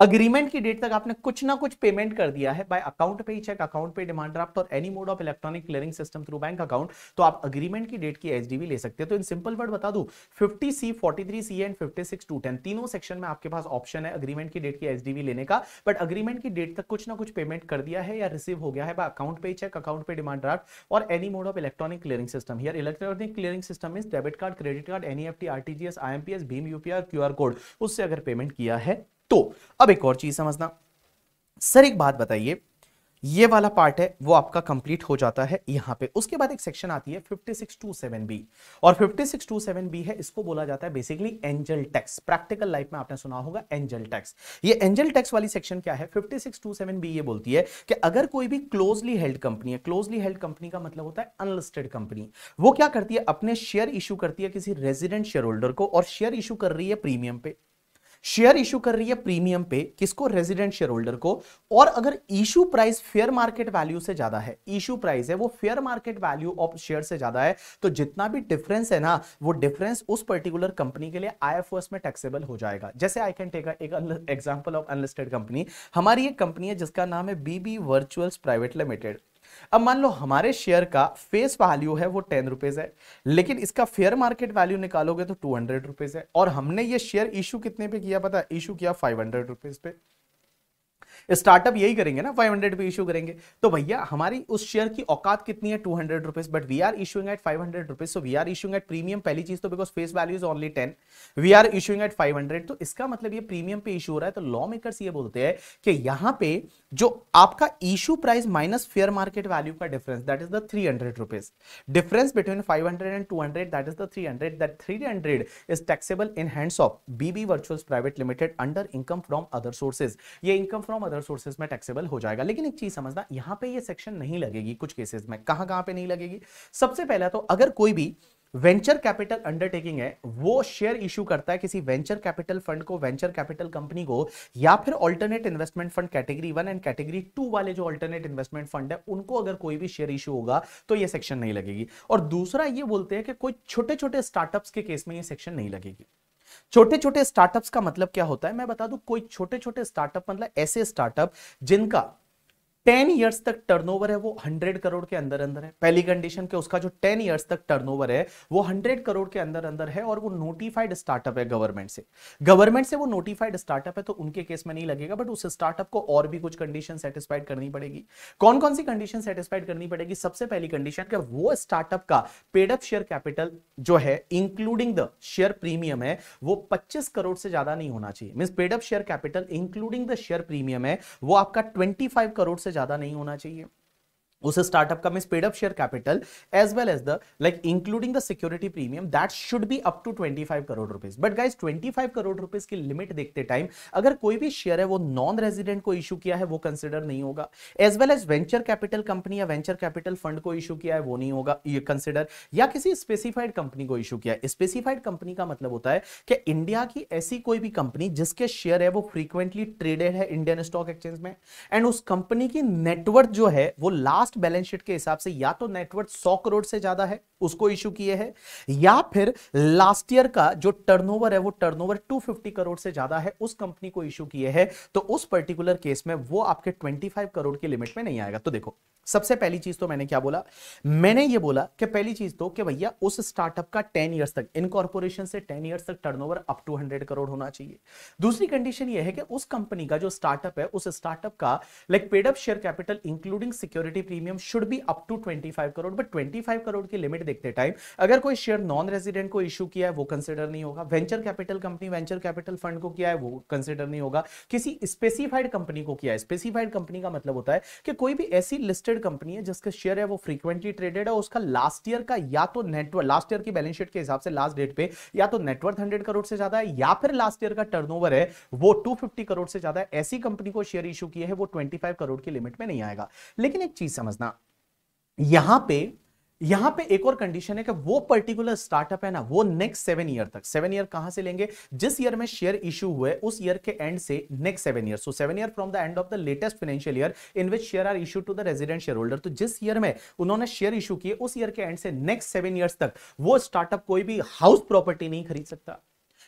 अग्रीमेंट की डेट तक आपने कुछ ना कुछ पेमेंट कर दिया है by account payee cheque account payee demand draft और any mode of electronic clearing system through bank account तो आप अग्रीमेंट की डेट की एच ले सकते हैं तो इन सिंपल वर्ड बता दू fifty C forty three C and fifty six two ten तीनों सेक्शन में आपके पास ऑप्शन है अग्रीमेंट की डेट की एच लेने का बट अग्रीमेंट की डेट तक कुछ ना कुछ पेमेंट कर दिया है या रिसीव हो गया है by account payee cheque account payee demand draft और any mode of electronic clearing system here electronic clearing system is debit card credit card F T RTGS IMPS भीम यूपीआर क्यूआर कोड उससे अगर payment किया है तो अब एक और चीज समझना सर एक बात बताइए ये वाला पार्ट है वो आपका कंप्लीट हो जाता है यहां पे उसके बाद एक सेक्शन आती है 5627B और 5627B है इसको बोला जाता है basically angel tax practical life में आपने सुना होगा एंजल टैक्स ये एंजल टैक्स वाली सेक्शन क्या है 5627B ये बोलती है कि अगर कोई भी क्लोजली हेल्ड कंपनी है क्लोजली हेल्ड कंपनी का मतलब होता है अनलिस्टेड कंपनी वो क्या करती है अपने शेयर इशू करती है किसी रेजिडेंट शेयर होल्डर को और शेयर इशू कर रही है प्रीमियम पे शेयर इशू कर रही है प्रीमियम पे किसको रेजिडेंट शेयर होल्डर को और अगर issue price fair market value से ज्यादा है इशू प्राइस है वो fair market value of share से ज्यादा है तो जितना भी डिफरेंस है ना वो डिफरेंस उस पर्टिकुलर कंपनी के लिए आई में टैक्सेबल हो जाएगा जैसे आई कैन टेक एक एग्जाम्पल ऑफ अनलिस्टेड कंपनी हमारी एक कंपनी है जिसका नाम है बीबी वर्चुअल्स प्राइवेट लिमिटेड अब मान लो हमारे शेयर का फेस वैल्यू है वो टेन रुपीज है लेकिन इसका फेयर मार्केट वैल्यू निकालोगे तो टू हंड्रेड रुपीज है और हमने ये शेयर इशू कितने पे किया पता इशू किया फाइव हंड्रेड रुपीज पे स्टार्टअप यही करेंगे ना फाइव हंड्रेड पे इशू करेंगे तो भैया हमारी उस शेयर की औकात कितनी है two hundred rupees but we are issuing at five hundred rupees so we are issuing at premium पहली चीज तो because face value is only ten we are issuing at five hundred तो इसका मतलब ये प्रीमियम पे इशू हो रहा है तो लॉ मेकर्स ये बोलते हैं कि यहाँ पे जो आपका issue price minus fair market value का difference that is the three hundred rupees difference between five hundred and two hundred that is the three hundred that three hundred is taxable in hands of BB virtual private limited under income from other sources ये income from other other sources में taxable हो जाएगा लेकिन एक चीज समझना यहां पे ये सेक्शन नहीं लगेगी कुछ केसेस में कहां कहां पे नहीं लगेगी सबसे पहला तो अगर कोई भी वेंचर कैपिटल अंडरटेकिंग है वो शेयर इशू करता है किसी वेंचर कैपिटल फंड को वेंचर कैपिटल कंपनी को या फिर alternate investment fund category one and category two वाले जो अल्टरनेट इन्वेस्टमेंट फंड है उनको अगर कोई भी शेयर इशू होगा तो ये सेक्शन नहीं लगेगी और दूसरा ये बोलते हैं कि कोई छोटे छोटे स्टार्टअप्स के केस में ये सेक्शन नहीं लगेगी छोटे छोटे स्टार्टअप्स का मतलब क्या होता है मैं बता दूं कोई छोटे छोटे स्टार्टअप मतलब ऐसे स्टार्टअप जिनका टेन ईयर्स तक टर्नओवर है वो हंड्रेड करोड़ के अंदर अंदर है पहली कंडीशन के उसका जो टेन ईयर्स तक टर्नओवर है वो हंड्रेड करोड़ के अंदर अंदर है और वो नोटिफाइड स्टार्टअप है गवर्नमेंट से गवर्नमेंट से वो नोटिफाइड स्टार्टअप है तो उनके केस में नहीं लगेगा बट उस स्टार्टअप को और भी कुछ कंडीशन सेटिस्फाइड करनी पड़ेगी कौन कौन सी कंडीशन सेटिस्फाइड करनी पड़ेगी सबसे पहली कंडीशन के वो स्टार्टअप का पेडअप शेयर कैपिटल जो है इंक्लूडिंग द शेयर प्रीमियम है वो पच्चीस करोड़ से ज्यादा नहीं होना चाहिए mean paid up share capital including the share premium है वो आपका ट्वेंटी करोड़ से ज़्यादा नहीं होना चाहिए उस स्टार्टअप का mean paid up share capital as well as the like including the security premium that should be up to 25 crore rupees but guys 25 crore rupees की लिमिट देखते टाइम अगर कोई भी शेयर है वो नॉन रेजिडेंट को इशू किया है वो कंसिडर नहीं होगा as well as venture capital company या वेंचर कैपिटल फंड को इशू किया है वो नहीं होगा ये कंसिडर या किसी स्पेसिफाइड कंपनी को इशू किया है स्पेसिफाइड कंपनी का मतलब होता है कि इंडिया की ऐसी कोई भी कंपनी जिसके शेयर है वो फ्रीक्वेंटली ट्रेडेड है इंडियन स्टॉक एक्सचेंज में एंड उस कंपनी की नेटवर्क जो है वो लास्ट लास्ट बैलेंस शीट के हिसाब से या तो नेटवर्थ सौ करोड़ से ज्यादा है उसको इश्यू किए हैं या फिर लास्ट ईयर का जो टर्नओवर है वो टर्नओवर 250 करोड़ से ज्यादा है उस कंपनी को इश्यू किए हैं तो उस पर्टिकुलर केस में वो आपके 25 करोड़ की लिमिट में नहीं आएगा तो देखो सबसे पहली चीज तो मैंने क्या बोला मैंने ये बोला कि पहली चीज तो कि भैया उस स्टार्टअप का 10 इयर्स तक इनकॉर्पोरेशन से 10 इयर्स तक टर्नओवर अप टू 100 करोड़ होना चाहिए दूसरी कंडीशन ये है कि उस कंपनी का जो स्टार्टअप है उस स्टार्टअप का like paid up share capital including security premium should be up to 25 crore but 25 crore की लिमिट देखते टाइम अगर कोई शेयर नॉन रेजिडेंट को इशू किया है वो कंसिडर नहीं होगा venture capital company venture capital fund को किया है वो कंसिडर नहीं होगा किसी स्पेसिफाइड कंपनी को किया है स्पेसिफाइड कंपनी का मतलब होता है कि कोई भी ऐसी लिस्टेड कंपनी है जिसका शेयर है वो फ्रीक्वेंटली ट्रेडेड है उसका लास्ट ईयर का या तो नेटवर्क लास्ट ईयर की बैलेंस शीट के हिसाब से लास्ट डेट पे या तो नेटवर्थ हंड्रेड करोड़ से ज्यादा है या फिर लास्ट ईयर का टर्न है वो टू करोड़ से ज्यादा है ऐसी कंपनी को शेयर इशू किया है वो ट्वेंटी करोड़ की लिमिट में नहीं आएगा लेकिन एक चीज समझना यहां पे यहां पे एक और कंडीशन है कि वो पर्टिकुलर स्टार्टअप है ना वो नेक्स्ट सेवन ईयर तक सेवन ईयर कहां से लेंगे जिस ईयर में शेयर इशू हुए उस ईयर के एंड से next seven year so seven year from the end of the latest financial year in which share are issue to the resident share holder तो जिस ईयर में उन्होंने शेयर इशू किए उस ईयर के एंड से नेक्स्ट सेवन ईयर्स तक वो स्टार्टअप कोई भी हाउस प्रॉपर्टी नहीं खरीद सकता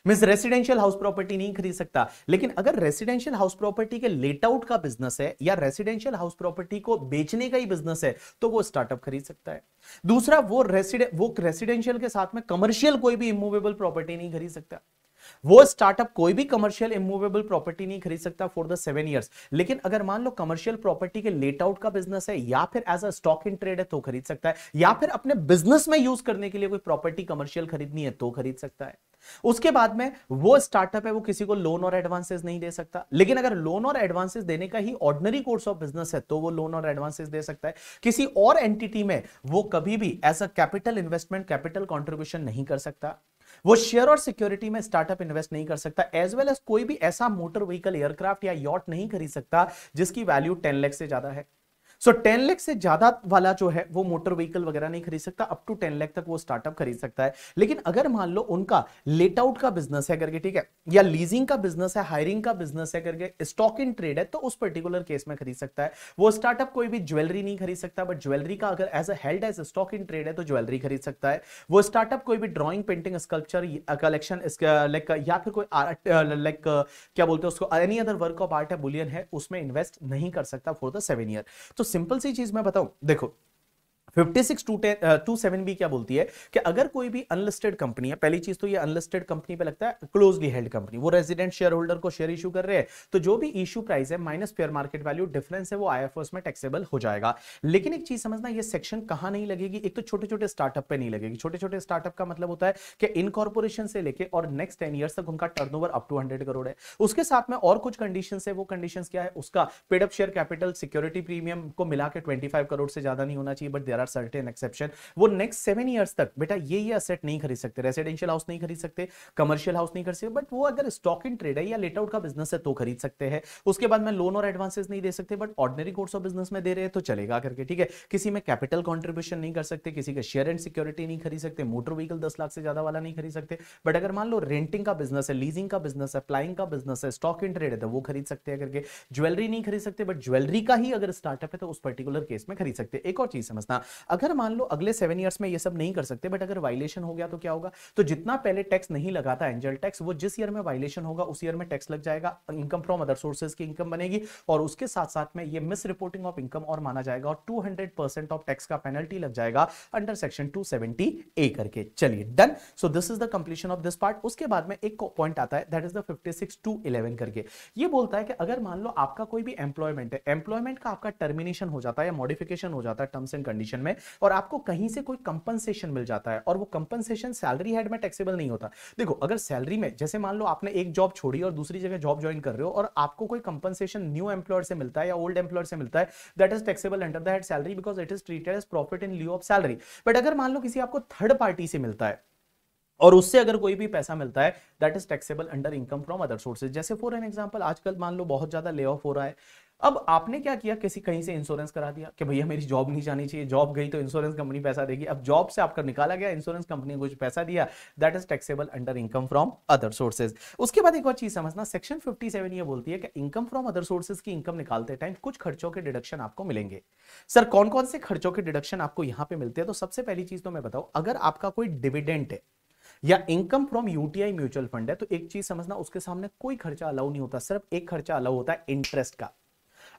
मीन रेसिडेंशियल हाउस प्रॉपर्टी नहीं खरीद सकता लेकिन अगर रेसिडेंशियल हाउस प्रॉपर्टी के लेट आउट का बिजनेस है या रेसिडेंशियल हाउस प्रॉपर्टी को बेचने का ही बिजनेस है तो वो स्टार्टअप खरीद सकता है दूसरा वो रेसिडे वो रेसिडेंशियल के साथ में कमर्शियल कोई भी इमूवेबल प्रॉपर्टी नहीं खरीद सकता वो स्टार्टअप कोई भी कमर्शियल इमूवेबल प्रॉपर्टी नहीं खरीद सकता फॉर द सेवन ईयर्स लेकिन अगर मान लो कमर्शियल प्रॉपर्टी के लेट आउट का बिजनेस है या फिर as a stock in trade है तो खरीद सकता है या फिर अपने बिजनेस में यूज करने के लिए कोई प्रॉपर्टी कमर्शियल खरीदनी है तो खरीद सकता है उसके बाद में वो स्टार्टअप है वो किसी को लोन और एडवांसेस नहीं दे सकता लेकिन अगर लोन और एडवांसेस देने का ही ऑर्डनरी कोर्स ऑफ बिजनेस है तो वो लोन और एडवांसेस दे सकता है किसी और एंटिटी में वो कभी भी as a capital investment capital contribution नहीं कर सकता वो शेयर और सिक्योरिटी में स्टार्टअप इन्वेस्ट नहीं कर सकता एज वेल एज कोई भी ऐसा मोटर व्हीकल एयरक्राफ्ट या यॉट नहीं खरीद सकता जिसकी वैल्यू टेन लैख से ज्यादा है सो टेन लैख से ज्यादा वाला जो है वो मोटर व्हीकल वगैरह नहीं खरीद सकता अप टू टेन लैख तक वो स्टार्टअप खरीद सकता है लेकिन अगर मान लो उनका लेट आउट का बिजनेस है करके ठीक है या लीजिंग का बिजनेस है हायरिंग का बिजनेस है करके स्टॉक इन ट्रेड है तो उस पर्टिकुलर केस में खरीद सकता है वो स्टार्टअप कोई भी ज्वेलरी नहीं खरीद सकता बट ज्वेलरी का अगर as a held as stock in trade है तो ज्वेलरी खरीद सकता है वो स्टार्टअप कोई भी drawing painting sculpture collection like या फिर कोई आर्ट लाइक क्या बोलते हैं उसको any other work of art है बुलियन है उसमें इन्वेस्ट नहीं कर सकता फॉर द सेवन ईयर तो सिंपल सी चीज मैं बताऊं देखो फिफ्टी टू सेवन बी क्या बोलती है कि अगर कोई भी अनलिस्टेड कंपनी है पहली चीज तो ये अनलिस्टेड कंपनी पे लगता है क्लोजली हेल्ड कंपनी वो रेजिडेंट शेयर होल्डर को शेयर इशू कर रहे हैं तो जो भी इशू प्राइस है minus fair market value difference है वो आई में टैक्सेबल हो जाएगा लेकिन एक चीज समझना ये सेक्शन कहाँ नहीं लगेगी एक तो छोटे छोटे स्टार्टअप पे नहीं लगेगी छोटे छोटे स्टार्टअप का मतलब होता है कि इनकॉर्पोरेशन से लेकर और नेक्स्ट टेन ईयर तक उनका turn up to hundred crore है उसके साथ में और कुछ कंडीशन है वो कंडीशन क्या है उसका paid up share capital security premium को मिला के ट्वेंटी करोड़ से ज्यादा नहीं होना चाहिए but there are are certain exception वो नेक्स्ट सेवन ईयर्स तक बेटा ये ये असेट नहीं खरीद सकते रेसिडेंशियल हाउस नहीं खरीद सकते कमर्शियल हाउस नहीं खरीद सकते बट वो अगर स्टॉक इन ट्रेड है या लेट आउट का बिजनेस है तो खरीद सकते हैं उसके बाद में लोन और एडवांसेस नहीं दे सकते but ordinary course of business में दे रहे हैं तो चलेगा करके ठीक है किसी में कैपिटल कॉन्ट्रीब्यूशन नहीं कर सकते किसी का शेयर एंड सिक्योरिटी नहीं खरीद सकते मोटर व्हीकल दस लाख से ज्यादा वाला नहीं खरीद सकते बट अगर मान लो रेंटिंग का बिजनेस है लीजिंग का बिजनेस है फ्लाइंग का बिजनेस है स्टॉक इन ट्रेड है तो वो खरीद सकते हैं करके ज्वेलरी नहीं खरीद सकते बट ज्वेलरी का ही अगर स्टार्टअप है तो उस पर्टिकुलर केस में खरीद सकते हैं एक और चीज समझना अगर मान लो अगले सेवन ईयर्स में ये सब नहीं कर सकते बट अगर वायलेशन हो गया तो क्या होगा तो जितना पहले टैक्स नहीं लगाता एंजल टैक्स वो जिस ईयर में वायलेशन होगा उस ईयर में टैक्स लग जाएगा इनकम फ्रॉम अदर सोर्सेज की इनकम बनेगी और उसके साथ साथ में ये मिस रिपोर्टिंग ऑफ इनकम और माना जाएगा और टू ऑफ टैक्स का पेनल्टी लग जाएगा अंडर सेक्शन टू ए करके चलिए done so this is the completion of this part उसके बाद में एक पॉइंट आता है दैट इज द 56 टू करके ये बोलता है कि अगर मान लो आपका कोई भी एम्प्लॉयमेंट है एम्प्लॉयमेंट का आपका टर्मिनेशन हो जाता है या मॉडिफिकेशन हो जाता है टर्म्स एंड कंडीशन सिचुएशन में और आपको कहीं से कोई कंपनसेशन मिल जाता है और वो कंपनसेशन सैलरी हेड में टैक्सेबल नहीं होता देखो अगर सैलरी में जैसे मान लो आपने एक जॉब छोड़ी और दूसरी जगह जॉब ज्वाइन कर रहे हो और आपको कोई कंपनसेशन न्यू एम्प्लॉयर से मिलता है या ओल्ड एम्प्लॉयर से मिलता है that is taxable under the head salary because it is treated as profit in lieu of salary but अगर मान लो किसी आपको थर्ड पार्टी से मिलता है और उससे अगर कोई भी पैसा मिलता है that is taxable under income from other sources जैसे फॉर एन एग्जाम्पल आजकल मान लो बहुत ज्यादा ले ऑफ हो रहा है अब आपने क्या किया किसी कहीं से इंश्योरेंस करा दिया कि भैया मेरी जॉब नहीं जानी चाहिए जॉब गई तो इंश्योरेंस कंपनी पैसा देगी अब जॉब से आपका निकाला गया इंश्योरेंस कंपनी ने कुछ पैसा दिया that is taxable under income from other sources उसके बाद एक और चीज समझना सेक्शन सेवन ये बोलती है कि इनकम फ्रॉम अदर सोर्सेज की इनकम निकालते टाइम कुछ खर्चों के डिडक्शन आपको मिलेंगे सर कौन कौन से खर्चों के डिडक्शन आपको यहाँ पे मिलते हैं तो सबसे पहली चीज तो मैं बताऊँ अगर आपका कोई डिविडेंट है या income from UTI mutual fund है तो एक चीज समझना उसके सामने कोई खर्चा अलाउ नहीं होता सिर्फ एक खर्चा अलाउ होता है इंटरेस्ट का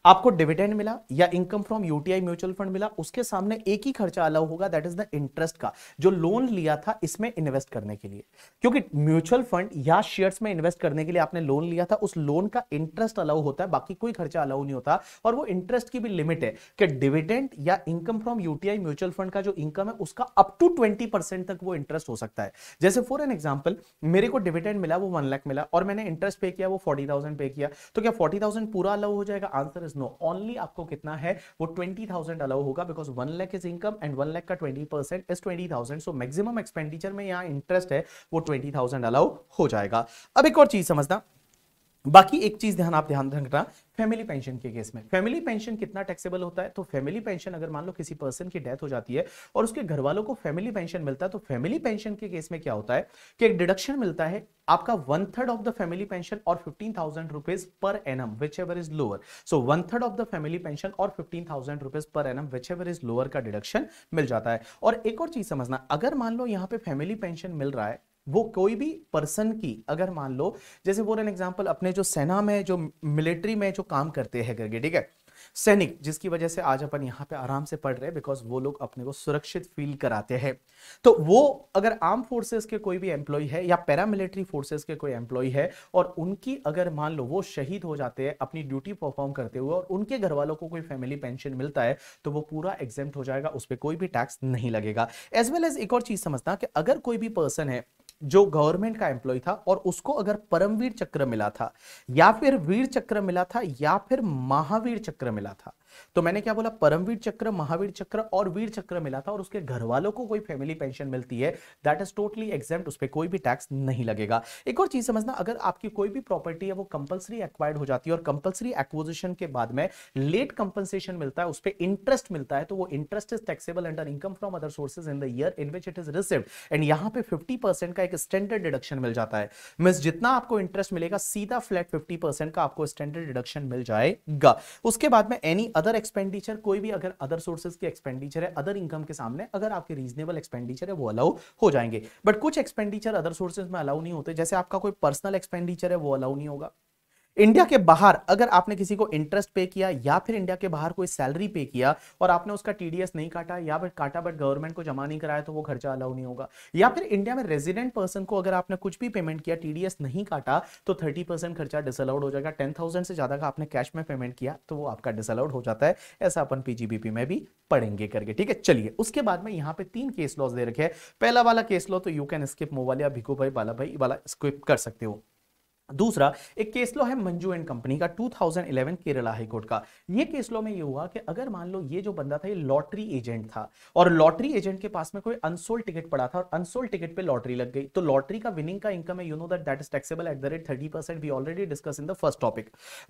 आपको डिविडेंड मिला या income from UTI mutual fund मिला उसके सामने एक ही खर्चा अलाउ होगा दैट इज द इंटरेस्ट का जो लोन लिया था इसमें इन्वेस्ट करने के लिए क्योंकि म्यूचुअल फंड या शेयर्स में इन्वेस्ट करने के लिए आपने लोन लिया था उस लोन का इंटरेस्ट अलाउ होता है बाकी कोई खर्चा अलाउ नहीं होता और वो इंटरेस्ट की भी लिमिट है कि डिविडेंड या income from UTI mutual fund का जो इनकम है उसका अप टू ट्वेंटी तक वो इंटरेस्ट हो सकता है जैसे फॉर एन एग्जाम्पल मेरे को डिविडेंड मिला वो वन लाख मिला और मैंने इंटरेस्ट पे किया वो फोर्टी पे किया तो क्या फोर्टी पूरा अलाउ हो जाएगा आंसर इज नो ओनली आपको कितना है वो ट्वेंटी थाउजेंड अलाउ होगा because one lakh is income and one lakh का twenty percent is twenty thousand so maximum expenditure में यहाँ इंटरेस्ट है वो ट्वेंटी थाउजेंड अलाउ हो जाएगा अब एक और चीज समझना बाकी एक चीज ध्यान आप ध्यान रखना फैमिली पेंशन के केस में फैमिली पेंशन कितना टैक्सेबल होता है तो फैमिली पेंशन अगर मान लो किसी पर्सन की डेथ हो जाती है और उसके घर वालों को फैमिली पेंशन मिलता है तो फैमिली पेंशन के केस में क्या होता है कि एक डिडक्शन मिलता है आपका one third of the family pension और fifteen thousand rupees per M whichever is lower so one third of the family pension और fifteen thousand rupees per M whichever is lower का deduction मिल जाता है और एक और चीज समझना अगर मान लो यहाँ पे फैमिली पेंशन मिल रहा है वो कोई भी पर्सन की अगर मान लो जैसे फॉर एन एग्जाम्पल अपने जो सेना में जो मिलिट्री में जो काम करते हैं करके ठीक है सैनिक जिसकी वजह से आज अपन यहां पे आराम से पढ़ रहे हैं बिकॉज वो लोग अपने को सुरक्षित फील कराते हैं तो वो अगर आर्म फोर्सेस के कोई भी एम्प्लॉय है या पैरामिलिट्री फोर्सेस के कोई एम्प्लॉय है और उनकी अगर मान लो वो शहीद हो जाते हैं अपनी ड्यूटी परफॉर्म करते हुए और उनके घर वालों को कोई फैमिली पेंशन मिलता है तो वो पूरा एग्जेम्प्ट हो जाएगा उस पर कोई भी टैक्स नहीं लगेगा एज वेल एज एक और चीज समझता कि अगर कोई भी पर्सन है जो गवर्नमेंट का एम्प्लॉय था और उसको अगर परमवीर चक्र मिला था या फिर वीर चक्र मिला था या फिर महावीर चक्र मिला था तो मैंने क्या बोला परमवीर चक्र महावीर चक्र और वीर चक्र मिला था और उसके घर वालों को कोई फैमिली पेंशन मिलती है दैट इज टोटली एग्जाम उस पर कोई भी टैक्स नहीं लगेगा एक और चीज समझना अगर आपकी कोई भी प्रॉपर्टी है वो कंपलसरी एक्वायर्ड हो जाती है और कंपलसरी एक्विजिशन के बाद में लेट कंपनसेशन मिलता है उस पर इंटरेस्ट मिलता है तो वो interest is taxable under income from other sources in the year in which it is received and यहाँ पे 50% का एक स्टैंडर्ड डिडक्शन मिल जाता है मीन्स जितना आपको इंटरेस्ट मिलेगा सीधा फ्लैट 50% का आपको स्टैंडर्ड डिडक्शन मिल जाएगा उसके बाद में एनी अदर एक्सपेंडिचर कोई भी अगर अदर सोर्सेज के एक्सपेंडिचर है अदर इनकम के सामने अगर आपके रीजनेबल एक्सपेंडिचर है वो अलाउ हो जाएंगे बट कुछ एक्सपेंडिचर अदर सोर्सेज में अलाउ नहीं होते जैसे आपका कोई पर्सनल एक्सपेंडिचर है वो अलाउ नहीं होगा इंडिया के बाहर अगर आपने किसी को इंटरेस्ट पे किया या फिर इंडिया के बाहर कोई सैलरी पे किया और आपने उसका टीडीएस नहीं काटा या फिर काटा बट गवर्नमेंट को जमा नहीं कराया तो वो खर्चा अलाउ नहीं होगा या फिर इंडिया में रेजिडेंट पर्सन को अगर आपने कुछ भी पेमेंट किया टीडीएस नहीं काटा तो थर्टी परसेंट खर्चा डिसअलाउड हो जाएगा टेन थाउजेंड से ज्यादा का आपने कैश में पेमेंट किया तो वो आपका डिसअलाउड हो जाता है ऐसा अपन पीजीबीपी में भी पढ़ेंगे करके ठीक है चलिए उसके बाद में यहाँ पे तीन केस लॉज दे रखे हैं पहला वाला केस लॉ तो यू कैन स्किप मोबाइल या भिको भाई बाला भाई वाला स्किप कर सकते हो दूसरा एक केस लॉ है मंजू एंड कंपनी का 2011 केरला हाई कोर्ट का ये केस लॉ में ये हुआ कि अगर मान लो ये जो बंदा था ये लॉटरी एजेंट था और लॉटरी एजेंट के पास में कोई अनसोल्ड टिकट पड़ा था और अनसोल्ड टिकट पे लॉटरी लग गई तो लॉटरी का विनिंग का इनकम है you know that that is taxable at the rate thirty percent we already discuss in the first topic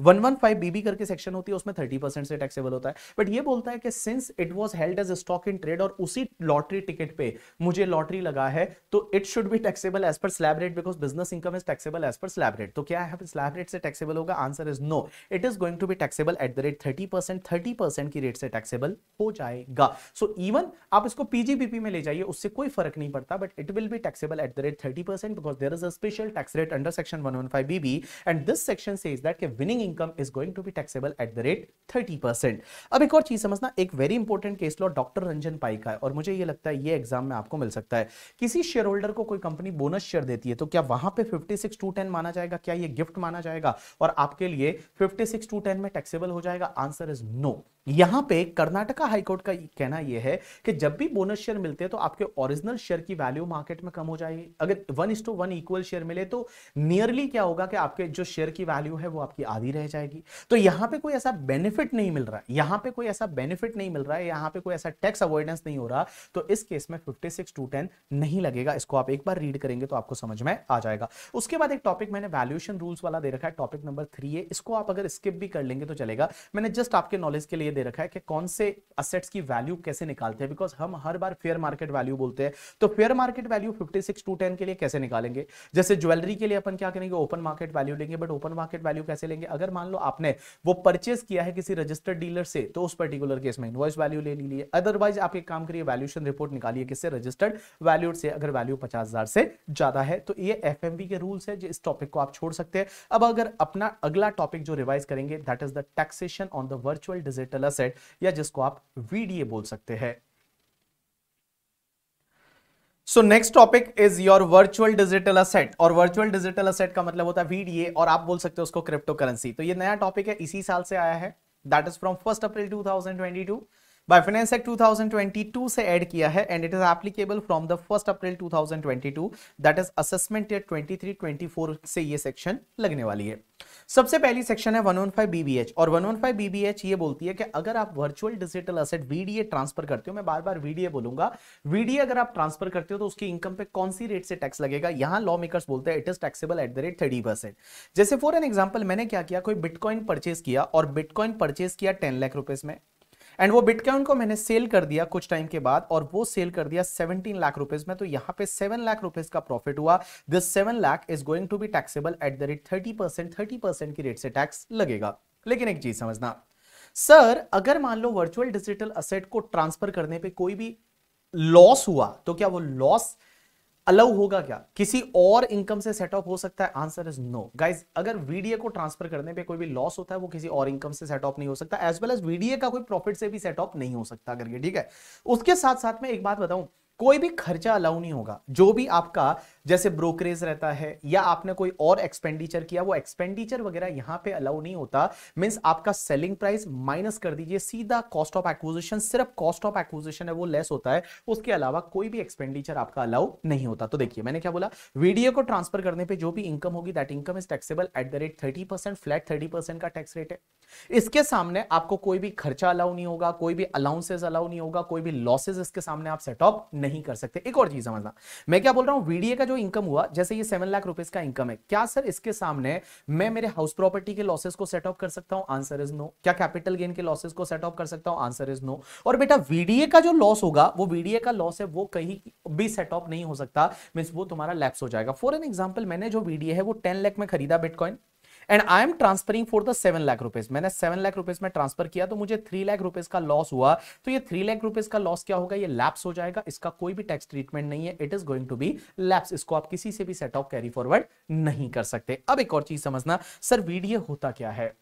one one five BB करके सेक्शन होती है उसमें थर्टी परसेंट से टैक्सेबल होता है बट ये बोलता है कि since it was held as stock in trade और उसी लॉटरी टिकट पे मुझे लॉटरी लगा है तो it should be taxable as per slab rate because business income is taxable as per slab rate लैबरेट तो क्या है स्लैब रेट से टैक्सेबल होगा answer is no it is going to be taxable at the rate thirty percent thirty percent की rate से taxable हो जाएगा सो so, इवन आप इसको पीजीबीपी में ले जाइए उससे कोई फर्क नहीं पड़ता but it will be taxable at the rate thirty percent because there is a special tax rate under section one one five BB and this section says is that winning income is going to be taxable at the rate thirty percent अब एक और चीज समझना एक very important case law doctor Ranjan Pai का है और मुझे ये लगता है ये एग्जाम में आपको मिल सकता है किसी शेयर होल्डर को कोई कंपनी बोनस शेयर देती है तो क्या वहां पे 56 टू 10 माना जाएगा क्या ये गिफ्ट माना जाएगा और आपके लिए फिफ्टी सिक्स टू टेन में टैक्सेबल हो जाएगा आंसर इज नो यहां पे कर्नाटका हाईकोर्ट का कहना यह है कि जब भी बोनस शेयर मिलते हैं तो आपके ओरिजिनल शेयर की वैल्यू मार्केट में कम हो जाएगी अगर वन इस टू वन इक्वल शेयर मिले तो नियरली क्या होगा कि आपके जो शेयर की वैल्यू है वो आपकी आधी रह जाएगी तो यहां पे कोई ऐसा बेनिफिट नहीं मिल रहा है यहां पे कोई ऐसा बेनिफिट नहीं मिल रहा है यहां पर कोई ऐसा टैक्स अवॉइडेंस नहीं हो रहा तो इस केस में फिफ्टी सिक्स टू टेन नहीं लगेगा इसको आप एक बार रीड करेंगे तो आपको समझ में आ जाएगा उसके बाद एक टॉपिक मैंने वैल्यूएशन रूल्स वाला दे रखा है टॉपिक नंबर थ्री है इसको आप अगर स्किप भी कर लेंगे तो चलेगा मैंने जस्ट आपके नॉलेज के लिए दे रखा है कि कौन से असेट्स की वैल्यू कैसे निकालते हैं बिकॉज हम हर बार फेयर मार्केट वैल्यू बोलते हैं तो fair market value fifty six two ten के लिए कैसे निकालेंगे जैसे ज्वेलरी के लिए अपन क्या करेंगे ओपन मार्केट वैल्यू लेंगे बट ओपन मार्केट वैल्यू कैसे लेंगे अगर मान लो आपने वो परचेस किया है किसी रजिस्टर्ड डीलर से तो उस पर्टिकुलर केस में इन्वॉइस वैल्यू ले लीजिए अदरवाइज आप एक काम करिए वैल्यूशन रिपोर्ट निकालिए किससे रजिस्टर्ड वैल्यू से अगर वैल्यू पचास से ज्यादा है तो ये एफ के रूल्स है जो इस टॉपिक को आप छोड़ सकते हैं अब अगर अपना अगला टॉपिक जो रिवाइज करेंगे that is the taxation on the virtual digital metal asset या जिसको आप वीडीए बोल सकते हैं so next topic is your virtual digital asset और वर्चुअल डिजिटल असेट का मतलब होता है वीडीए और आप बोल सकते हो उसको क्रिप्टो करेंसी तो ये नया टॉपिक है इसी साल से आया है that is from first April to by finance act 2022 से ऐड किया है and it is applicable from the first April 2022 that is assessment year 23 24 से ये सेक्शन लगने वाली है सबसे पहली सेक्शन है 115 बीबीएच और 115 बीबीएच ये बोलती है कि अगर आप virtual digital asset VDA transfer करते हो मैं बार बार वीडीए बोलूंगा वीडीए अगर आप ट्रांसफर करते हो तो उसकी इनकम पे कौन सी रेट से टैक्स लगेगा यहां लॉ मेकर्स बोलते हैं it is taxable at the rate thirty percent जैसे फॉर एन एग्जाम्पल मैंने क्या किया कोई बिटकॉइन परचेज किया और बिटकॉइन परचेस किया टेन लाख रुपीज में एंड वो बिटकॉइन को मैंने सेल कर दिया कुछ टाइम के बाद और वो सेल कर दिया 17 लाख रुपीज में तो यहाँ पे 7 लाख रुपीज का प्रॉफिट हुआ this 7 lakh is going to be taxable at the rate thirty percent thirty percent की रेट से टैक्स लगेगा लेकिन एक चीज समझना सर अगर मान लो वर्चुअल डिजिटल असेट को ट्रांसफर करने पर कोई भी लॉस हुआ तो क्या वो लॉस अलाउ होगा क्या किसी और इनकम से सेट ऑफ हो सकता है आंसर इज नो गाइज अगर वीडीए को ट्रांसफर करने पे कोई भी लॉस होता है वो किसी और इनकम से सेट ऑफ नहीं हो सकता एज वेल एज वीडीए का कोई प्रॉफिट से भी सेट ऑफ नहीं हो सकता करके ठीक है उसके साथ साथ में एक बात बताऊं कोई भी खर्चा अलाउ नहीं होगा जो भी आपका जैसे ब्रोकरेज रहता है या आपने कोई और एक्सपेंडिचर किया वो एक्सपेंडिचर वगैरह यहां पे अलाउ नहीं होता मीन आपका सेलिंग प्राइस माइनस कर दीजिए सीधा कॉस्ट ऑफ एक्विजिशन सिर्फ कॉस्ट ऑफ एक्विजिशन है वो लेस होता है उसके अलावा कोई भी एक्सपेंडिचर आपका अलाउ नहीं होता तो देखिए मैंने क्या बोला वीडियो को ट्रांसफर करने पर जो भी इनकम होगी that income is taxable at the rate thirty flat thirty का टैक्स रेट है इसके सामने आपको कोई भी खर्चा अलाउ नहीं होगा कोई भी अलाउंसेज अलाउ नहीं होगा कोई भी लॉसेज इसके सामने आप सेटअप नहीं नहीं कर सकते एक और चीज समझना मैं क्या बोल रहा हूँ वीडीए का जो इनकम हुआ जैसे ये सेवन लाख रुपीज का इनकम है क्या सर इसके सामने मैं मेरे हाउस प्रॉपर्टी के लॉसेस को सेट ऑफ कर सकता हूँ आंसर इज नो क्या कैपिटल गेन के लॉसेस को सेट ऑफ कर सकता हूँ आंसर इज नो और बेटा वीडीए का जो लॉस होगा वो वीडीए का लॉस है वो कहीं भी सेट ऑफ नहीं हो सकता मीन वो तुम्हारा लैप्स हो जाएगा फॉर एन एग्जाम्पल मैंने जो वीडीए है वो टेन लैख में खरीदा bitcoin and I am transferring for the seven lakh rupees मैंने सेवन लाख रुपीज में ट्रांसफर किया तो मुझे थ्री लाख रुपीज का लॉस हुआ तो ये थ्री लाख रुपीज का लॉस क्या होगा ये लैप्स हो जाएगा इसका कोई भी टैक्स ट्रीटमेंट नहीं है it is going to be lapse इसको आप किसी से भी सेट ऑफ कैरी फॉरवर्ड नहीं कर सकते अब एक और चीज समझना सर वीडियो होता क्या है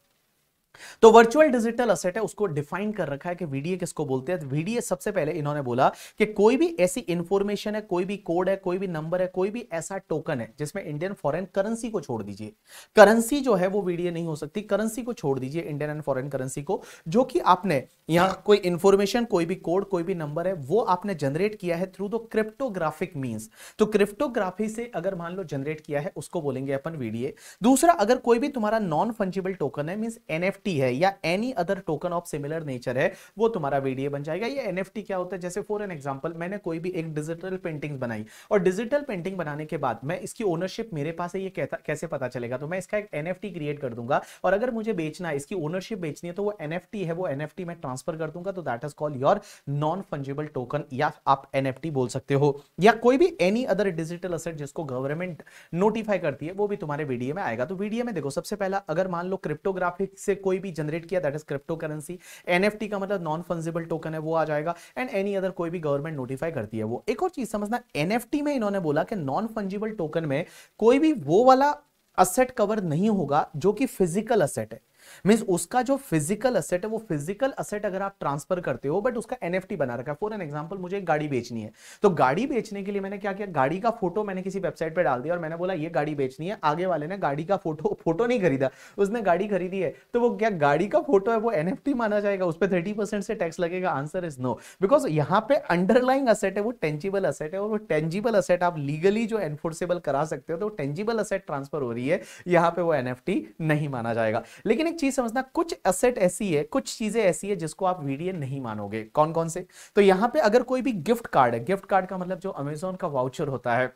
तो वर्चुअल डिजिटल असेट है उसको डिफाइन कर रखा है कि वीडीए किसको बोलते हैं वीडीए सबसे पहले इन्होंने बोला कि कोई भी ऐसी इंफॉर्मेशन है कोई भी कोड है कोई भी नंबर है कोई भी ऐसा टोकन है जिसमें इंडियन फॉरेन करेंसी को छोड़ दीजिए करेंसी जो है वो वीडीए नहीं हो सकती करेंसी को छोड़ दीजिए इंडियन एंड फॉरन करेंसी को जो कि आपने यहां कोई इंफॉर्मेशन कोई भी कोड कोई भी नंबर है वो आपने जनरेट किया है थ्रू द क्रिप्टोग्राफिक मीन तो क्रिप्टोग्राफी से अगर मान लो जनरेट किया है उसको बोलेंगे अपन वीडीए दूसरा अगर कोई भी तुम्हारा नॉन फंजिबल टोकन है मीन एन एनएफटी है या any other token of similar nature है वो तुम्हारा वीडियो बन जाएगा ये एनएफटी क्या होता है जैसे फॉर एन एग्जांपल मैंने कोई भी एक डिजिटल पेंटिंग बनाई और डिजिटल पेंटिंग बनाने के बाद मैं इसकी ओनरशिप मेरे पास है ये कहता, कैसे पता चलेगा तो मैं इसका एक एनएफटी क्रिएट कर दूंगा और अगर मुझे बेचना है इसकी ओनरशिप बेचनी है तो वो एनएफटी है वो एनएफटी मैं ट्रांसफर कर दूंगा तो that is call your non fungible token या आप एनएफटी बोल सकते हो या कोई भी एनी अदर डिजिटल असेट जिसको गवर्नमेंट नोटिफाई करती है वो भी तुम्हारे वीडियो में आएगा तो वीडियो में देखो सबसे पहला अगर मान लो क्रिप्टोग्राफिक से कोई कोई भी जनरेट किया that is crypto currency NFT का मतलब नॉन फंजिबल टोकन है वो आ जाएगा एंड एनी अदर कोई भी गवर्नमेंट नोटिफाई करती है वो एक और चीज समझना एनएफटी में इन्होंने बोला कि नॉन फंजिबल टोकन में कोई भी वो वाला असेट कवर नहीं होगा जो कि फिजिकल असेट है मीन्स उसका जो फिजिकल असेट है वो फिजिकल असेट अगर आप ट्रांसफर करते हो बट उसका एनएफटी बना रखा है फॉर एन एग्जाम्पल मुझे एक गाड़ी बेचनी है तो गाड़ी बेचने के लिए मैंने क्या किया गाड़ी का फोटो मैंने किसी वेबसाइट पर डाल दिया और मैंने बोला ये गाड़ी बेचनी है आगे वाले ने गाड़ी का फोटो फोटो नहीं खरीदा उसने गाड़ी खरीदी है तो वो क्या गाड़ी का फोटो है वो एन माना जाएगा उस पर थर्टी से टैक्स लगेगा आंसर इज नो बिकॉज यहाँ पे अंडरलाइंग असेट है वो टेंजिबल असेट है और वो टेंजिबल असेट आप लीगली जो एनफोर्सेबल करा सकते हो तो टेंजिबल असेट ट्रांसफर हो रही है यहाँ पे वो एन नहीं माना जाएगा लेकिन एक चीज समझना कुछ असेट ऐसी है कुछ चीजें ऐसी है जिसको आप वीडियो नहीं मानोगे कौन कौन से तो यहाँ पे अगर कोई भी गिफ्ट कार्ड है गिफ्ट कार्ड का मतलब जो अमेजोन का वाउचर होता है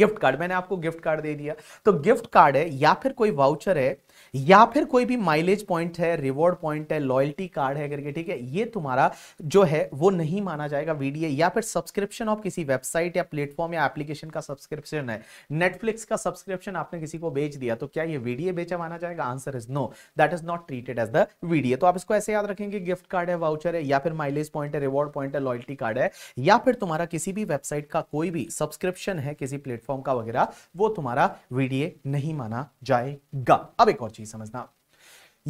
गिफ्ट कार्ड मैंने आपको गिफ्ट कार्ड दे दिया तो गिफ्ट कार्ड है या फिर कोई वाउचर है या फिर कोई भी माइलेज पॉइंट है रिवॉर्ड पॉइंट है लॉयल्टी कार्ड है करके ठीक है ये तुम्हारा जो है वो नहीं माना जाएगा वीडियो या फिर सब्सक्रिप्शन ऑफ किसी वेबसाइट या प्लेटफॉर्म या एप्लीकेशन का सब्सक्रिप्शन है नेटफ्लिक्स का सब्सक्रिप्शन आपने किसी को बेच दिया तो क्या ये वीडियो बेचा माना जाएगा answer is no that is not treated as the video तो आप इसको ऐसे याद रखेंगे गिफ्ट कार्ड है वाउचर है या फिर माइलेज पॉइंट है रिवॉर्ड पॉइंट है लॉयल्टी कार्ड है या फिर तुम्हारा किसी भी वेबसाइट का कोई भी सब्सक्रिप्शन है किसी प्लेटफॉर्म का वगैरह वो तुम्हारा वीडियो नहीं माना जाएगा अब एक और चीज समझना